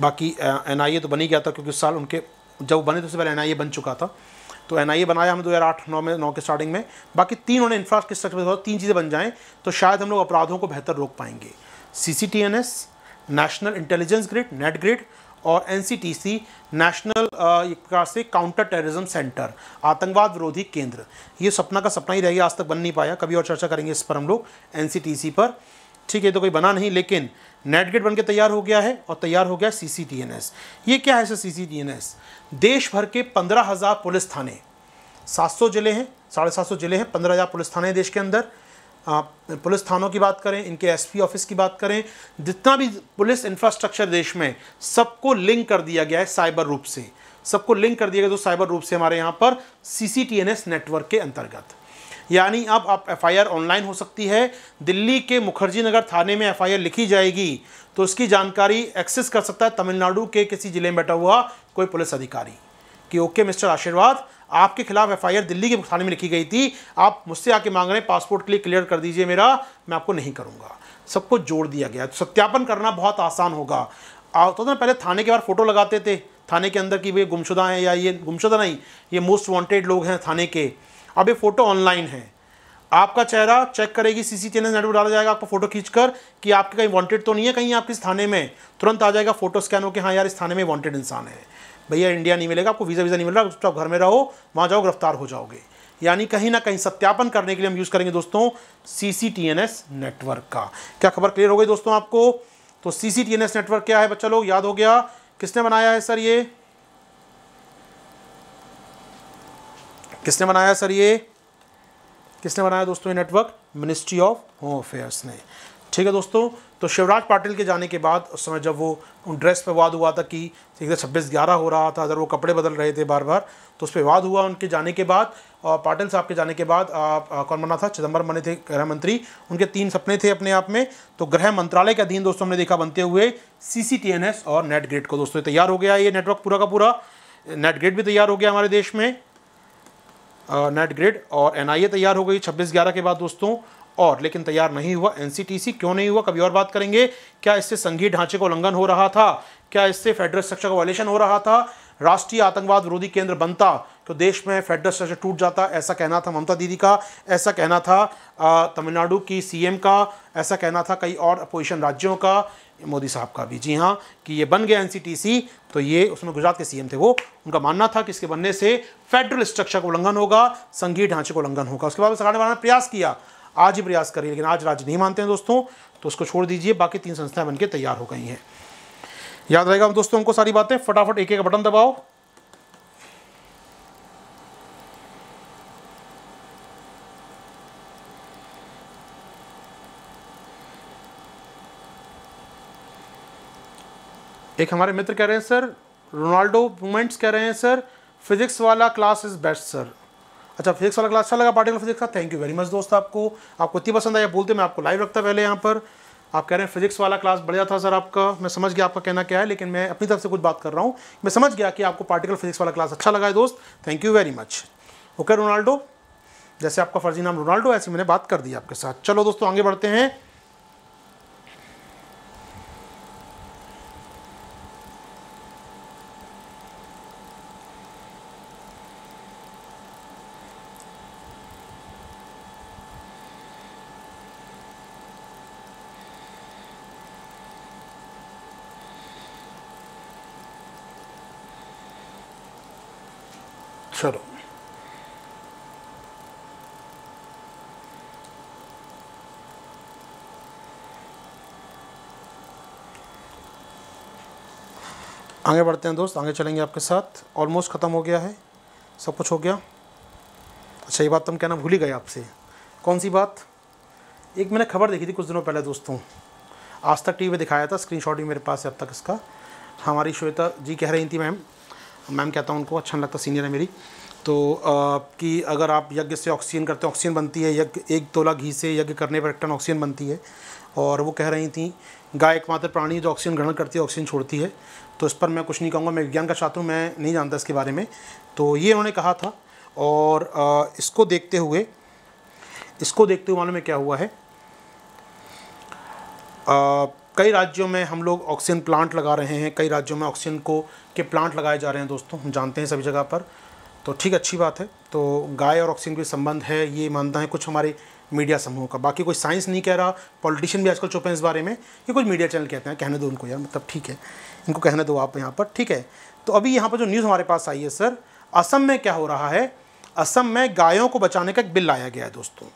Speaker 1: बाकी एन तो बन ही गया था क्योंकि उस साल उनके जब बने तो उससे पहले एन बन चुका था तो एन बनाया हम दो हज़ार आठ नौ में नौ के स्टार्टिंग में बाकी तीन उन्होंने इंफ्रास्ट्रक्चर तीन चीज़ें बन जाएं तो शायद हम लोग अपराधों को बेहतर रोक पाएंगे C national intelligence grid net grid और एनसीटीसी नेशनल से काउंटर टेररिज्म सेंटर आतंकवाद विरोधी केंद्र ये सपना का सपना ही रह गया आज तक बन नहीं पाया कभी और चर्चा करेंगे इस पर हम लोग सी पर ठीक है तो कोई बना नहीं लेकिन नेटगेट बन के तैयार हो गया है और तैयार हो गया C C T N S ये क्या है sir C C T N S देश भर के पंद्रह हज़ार पुलिस थाने सात सौ जिले हैं साढ़े सात सौ जिले हैं पंद्रह हज़ार पुलिस थाने हैं देश के अंदर पुलिस थानों की बात करें इनके एसपी ऑफिस की बात करें जितना भी पुलिस इंफ्रास्ट्रक्चर देश में सबको लिंक कर दिया गया है साइबर रूप से सबको लिंक कर दिया गया तो साइबर रूप से हमारे यहाँ पर सी नेटवर्क के अंतर्गत यानी अब आप एफ ऑनलाइन हो सकती है दिल्ली के मुखर्जी नगर थाने में एफ लिखी जाएगी तो उसकी जानकारी एक्सेस कर सकता है तमिलनाडु के किसी ज़िले में बैठा हुआ कोई पुलिस अधिकारी कि ओके मिस्टर आशीर्वाद आपके खिलाफ एफ दिल्ली के थाने में लिखी गई थी आप मुझसे आके मांग रहे हैं पासपोर्ट के लिए क्लियर कर दीजिए मेरा मैं आपको नहीं करूँगा सबको जोड़ दिया गया सत्यापन करना बहुत आसान होगा तो ना पहले थाने के बाहर फ़ोटो लगाते थे थाने के अंदर कि वे गुमशुदा हैं या ये गुमशुदा नहीं ये मोस्ट वांटेड लोग हैं थाने के अब ये फ़ोटो ऑनलाइन है आपका चेहरा चेक करेगी सीसी चैनल नेटवर्क डाला जाएगा आपको फ़ोटो खींचकर कि आपके कहीं वांटेड तो नहीं है कहीं आप किस थाने में तुरंत आ जाएगा फोटो स्कैन होकर हाँ यार इस थाने में वॉन्टेड इंसान है भैया इंडिया नहीं मिलेगा आपको वीज़ा वीज़ा नहीं मिल रहा आप घर में रहो वहाँ जाओ गिरफ्तार हो जाओगे यानी कहीं ना कहीं सत्यापन करने के लिए हम यूज़ करेंगे दोस्तों सी नेटवर्क का क्या खबर क्लियर हो गई दोस्तों आपको तो सी नेटवर्क क्या है बच्चा लोग याद हो गया किसने बनाया है सर ये किसने बनाया सर ये किसने बनाया दोस्तों ये network ministry of home affairs ने ठीक है दोस्तों तो शिवराज पाटिल के जाने के बाद उस समय जब वो उन ड्रेस पे वाद हुआ था कि ठीक है छब्बीस ग्यारह हो रहा था अगर वो कपड़े बदल रहे थे बार बार तो उस पर वाद हुआ उनके जाने के बाद और पाटिल साहब के जाने के बाद आ, कौन बना था चिदम्बरम बने थे गृह मंत्री उनके तीन सपने थे अपने आप में तो गृह मंत्रालय के अधीन दोस्तों हमने देखा बनते हुए सी और नेट ग्रेड को दोस्तों तैयार हो गया ये नेटवर्क पूरा का पूरा नेट ग्रेड भी तैयार हो गया हमारे देश में नेट ग्रेड और एन तैयार हो गई छब्बीस ग्यारह के बाद दोस्तों और लेकिन तैयार नहीं हुआ एनसीटीसी क्यों नहीं हुआ कभी और बात करेंगे क्या इससे संघीय ढांचे का उल्लंघन हो रहा था क्या इससे फेडरल स्ट्रक्चर का वायलेशन हो रहा था राष्ट्रीय आतंकवाद विरोधी केंद्र बनता तो देश में फेडरल स्ट्रक्चर टूट जाता ऐसा कहना था ममता दीदी का ऐसा कहना था तमिलनाडु की सीएम का ऐसा कहना था कई और अपोजिशन राज्यों का मोदी साहब का भी जी हाँ कि ये बन गया एनसीटीसी तो ये उसमें गुजरात के सीएम थे वो उनका मानना था कि इसके बनने से फेडरल स्ट्रक्चर का उल्लंघन होगा संघीय ढांचे का उल्लंघन होगा उसके बाद सरकार ने प्रयास किया आज ही प्रयास करिए लेकिन आज राज्य नहीं मानते हैं दोस्तों तो उसको छोड़ दीजिए बाकी तीन संस्थाएं बनकर तैयार हो गई हैं याद रहेगा दोस्तों हमको सारी बातें फटाफट एक एक बटन दबाओ एक हमारे मित्र कह रहे हैं सर रोनाल्डो मूवमेंट्स कह रहे हैं सर फिजिक्स वाला क्लास इज़ बेस्ट सर अच्छा फिजिक्स वाला क्लास अच्छा लगा पार्टिकल फिजिक्स का थैंक यू वेरी मच दोस्त आपको आपको इतनी पसंद आया बोलते मैं आपको लाइव रखता पहले यहाँ पर आप कह रहे हैं फिजिक्स वाला क्लास बढ़िया था सर आपका मैं समझ गया आपका कहना क्या है लेकिन मैं अपनी तरफ से कुछ बात कर रहा हूँ मैं समझ गया कि आपको पार्टिकल फिजिक्स वाला क्लास अच्छा लगा है दोस्त thank you very much okay Ronaldo जैसे आपका फर्जी नाम रोनाल्डो ऐसी मैंने बात कर दी आपके साथ चलो दोस्तों आगे बढ़ते हैं आगे बढ़ते हैं दोस्त आगे चलेंगे आपके साथ ऑलमोस्ट ख़त्म हो गया है सब कुछ हो गया अच्छा ये बात तो हम कहना भूल ही गए आपसे कौन सी बात एक मैंने खबर देखी थी कुछ दिनों पहले दोस्तों आज तक टीवी में दिखाया था स्क्रीनशॉट भी मेरे पास है अब तक इसका हमारी श्वेता जी कह रही थी मैम मैम कहता हूँ उनको अच्छा लगता सीनियर है मेरी तो कि अगर आप यज्ञ से ऑक्सीजन करते हैं ऑक्सीजन बनती है यज्ञ एक तोला घी से यज्ञ करने पर एक टन ऑक्सीजन बनती है और वो कह रही थी गाय एकमात्र प्राणी जो ऑक्सीजन ग्रहण करती है ऑक्सीजन छोड़ती है तो इस पर मैं कुछ नहीं कहूँगा मैं विज्ञान का छात्र हूँ मैं नहीं जानता इसके बारे में तो ये उन्होंने कहा था और इसको देखते हुए इसको देखते हुए मालूम है क्या हुआ है कई राज्यों में हम लोग ऑक्सीजन प्लांट लगा रहे हैं कई राज्यों में ऑक्सीजन को के प्लांट लगाए जा रहे हैं दोस्तों हम जानते हैं सभी जगह पर तो ठीक अच्छी बात है तो गाय और ऑक्सीजन के संबंध है ये मानता है कुछ हमारे मीडिया समूह का बाकी कोई साइंस नहीं कह रहा पॉलिटिशियन भी आजकल चुप हैं इस बारे में ये कुछ मीडिया चैनल कहते हैं कहने दो उनको यार मतलब ठीक है इनको कहने दो आप यहाँ पर ठीक है तो अभी यहाँ पर जो न्यूज़ हमारे पास आई है सर असम में क्या हो रहा है असम में गायों को बचाने का एक बिल लाया गया है दोस्तों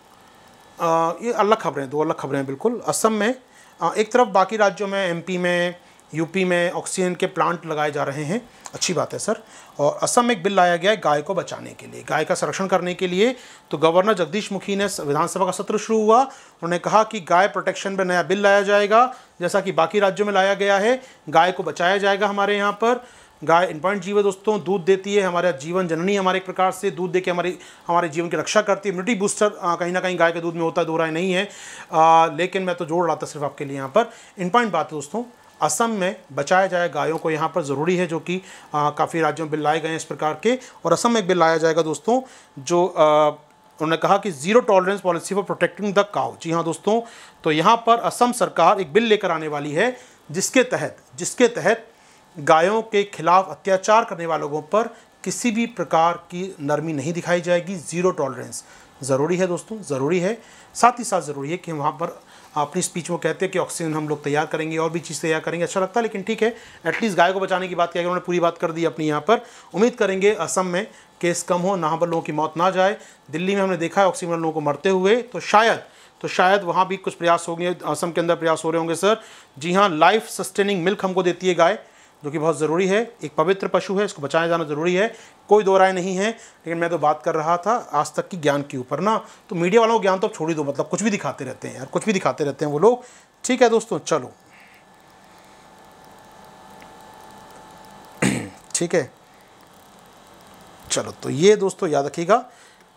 Speaker 1: आ, ये अलग खबरें दो अलग खबरें बिल्कुल असम में आ, एक तरफ बाकी राज्यों में एमपी में यूपी में ऑक्सीजन के प्लांट लगाए जा रहे हैं अच्छी बात है सर और असम में एक बिल लाया गया है गाय को बचाने के लिए गाय का संरक्षण करने के लिए तो गवर्नर जगदीश मुखी ने विधानसभा का सत्र शुरू हुआ उन्होंने कहा कि गाय प्रोटेक्शन पर नया बिल लाया जाएगा जैसा कि बाकी राज्यों में लाया गया है गाय को बचाया जाएगा हमारे यहाँ पर गाय इंपॉइंट जीव है दोस्तों दूध देती है हमारा जीवन जननी हमारे एक प्रकार से दूध दे के हमारे हमारे जीवन की रक्षा करती है इम्यूनिटी बूस्टर कहीं ना कहीं गाय के दूध में होता है दो राय नहीं है आ, लेकिन मैं तो जोड़ रहा था सिर्फ आपके लिए यहाँ पर इंपॉइंट बात है दोस्तों असम में बचाया जाए गायों को यहाँ पर ज़रूरी है जो कि काफ़ी राज्यों में बिल लाए गए हैं इस प्रकार के और असम में एक बिल लाया जाएगा दोस्तों जो उन्होंने कहा कि zero tolerance policy for protecting the cow जी हाँ दोस्तों तो यहाँ पर असम सरकार एक बिल लेकर आने वाली है जिसके तहत जिसके तहत गायों के खिलाफ अत्याचार करने वाले लोगों पर किसी भी प्रकार की नरमी नहीं दिखाई जाएगी ज़ीरो टॉलरेंस ज़रूरी है दोस्तों ज़रूरी है साथ ही साथ ज़रूरी है कि वहाँ पर अपनी स्पीच में कहते हैं कि ऑक्सीजन हम लोग तैयार करेंगे और भी चीज़ तैयार करेंगे अच्छा लगता है लेकिन ठीक है एटलीस्ट गाय को बचाने की बात किया उन्होंने पूरी बात कर दी अपनी यहाँ पर उम्मीद करेंगे असम में केस कम हो ना पर लोगों की मौत ना जाए दिल्ली में हमने देखा है ऑक्सीजन लोगों को मरते हुए तो शायद तो शायद वहाँ भी कुछ प्रयास होंगे असम के अंदर प्रयास हो रहे होंगे सर जी हाँ लाइफ सस्टेनिंग मिल्क हमको देती है गाय जो कि बहुत ज़रूरी है एक पवित्र पशु है इसको बचाया जाना ज़रूरी है कोई दो राय नहीं है लेकिन मैं तो बात कर रहा था आज तक की ज्ञान के ऊपर ना तो मीडिया वालों को ज्ञान तो छोड़ ही दो मतलब कुछ भी दिखाते रहते हैं यार कुछ भी दिखाते रहते हैं वो लोग ठीक है दोस्तों चलो ठीक है चलो तो ये दोस्तों याद रखिएगा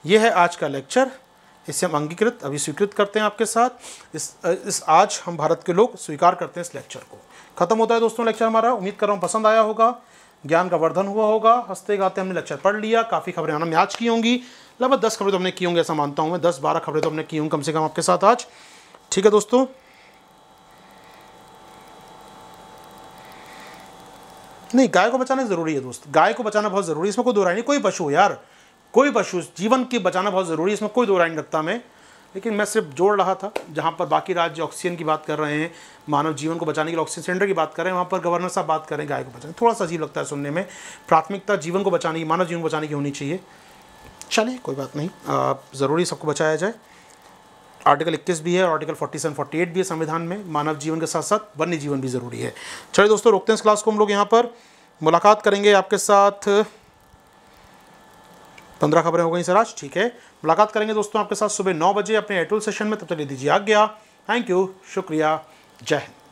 Speaker 1: ये है आज का लेक्चर इसे हम अंगीकृत अभी स्वीकृत करते हैं आपके साथ इस इस आज हम भारत के लोग स्वीकार करते हैं इस लेक्चर को खत्म होता है दोस्तों लेक्चर हमारा उम्मीद कर रहा हूँ पसंद आया होगा ज्ञान का वर्धन हुआ होगा हंसते गाते हमने लेक्चर पढ़ लिया काफ़ी खबरें हमने आज की होंगी लगभग दस खबरें तो हमने की होंगी ऐसा मानता हूँ मैं दस बारह खबरें तो हमने की होंगी कम से कम आपके साथ आज ठीक है दोस्तों नहीं गाय को बचाना ज़रूरी है दोस्त गाय को बचाना बहुत ज़रूरी है इसमें कोई दो नहीं कोई पशु यार कोई पशु जीवन की बचाना बहुत ज़रूरी है इसमें कोई दो नहीं रखता मैं लेकिन मैं सिर्फ जोड़ रहा था जहाँ पर बाकी राज्य ऑक्सीजन की बात कर रहे हैं मानव जीवन को बचाने के लिए ऑक्सीजन सिलेंडर की बात कर रहे हैं वहाँ पर गवर्नर साहब बात करें गाय को बचाने थोड़ा सा अजीब लगता है सुनने में प्राथमिकता जीवन को बचाने की मानव जीवन को बचाने की होनी चाहिए चलिए कोई बात नहीं ज़रूरी सबको बचाया जाए आर्टिकल 21 भी है और आर्टिकल 47, 48 भी है संविधान में मानव जीवन के साथ साथ वन्य जीवन भी ज़रूरी है चलिए दोस्तों रोकते हैं इस क्लास को हम लोग यहाँ पर मुलाकात करेंगे आपके साथ पंद्रह खबरें हो गई सर आज ठीक है मुलाकात करेंगे दोस्तों आपके साथ सुबह नौ बजे अपने एटोल सेशन में तब तक दीजिए दीजिए आज्ञा थैंक यू शुक्रिया जय हिंद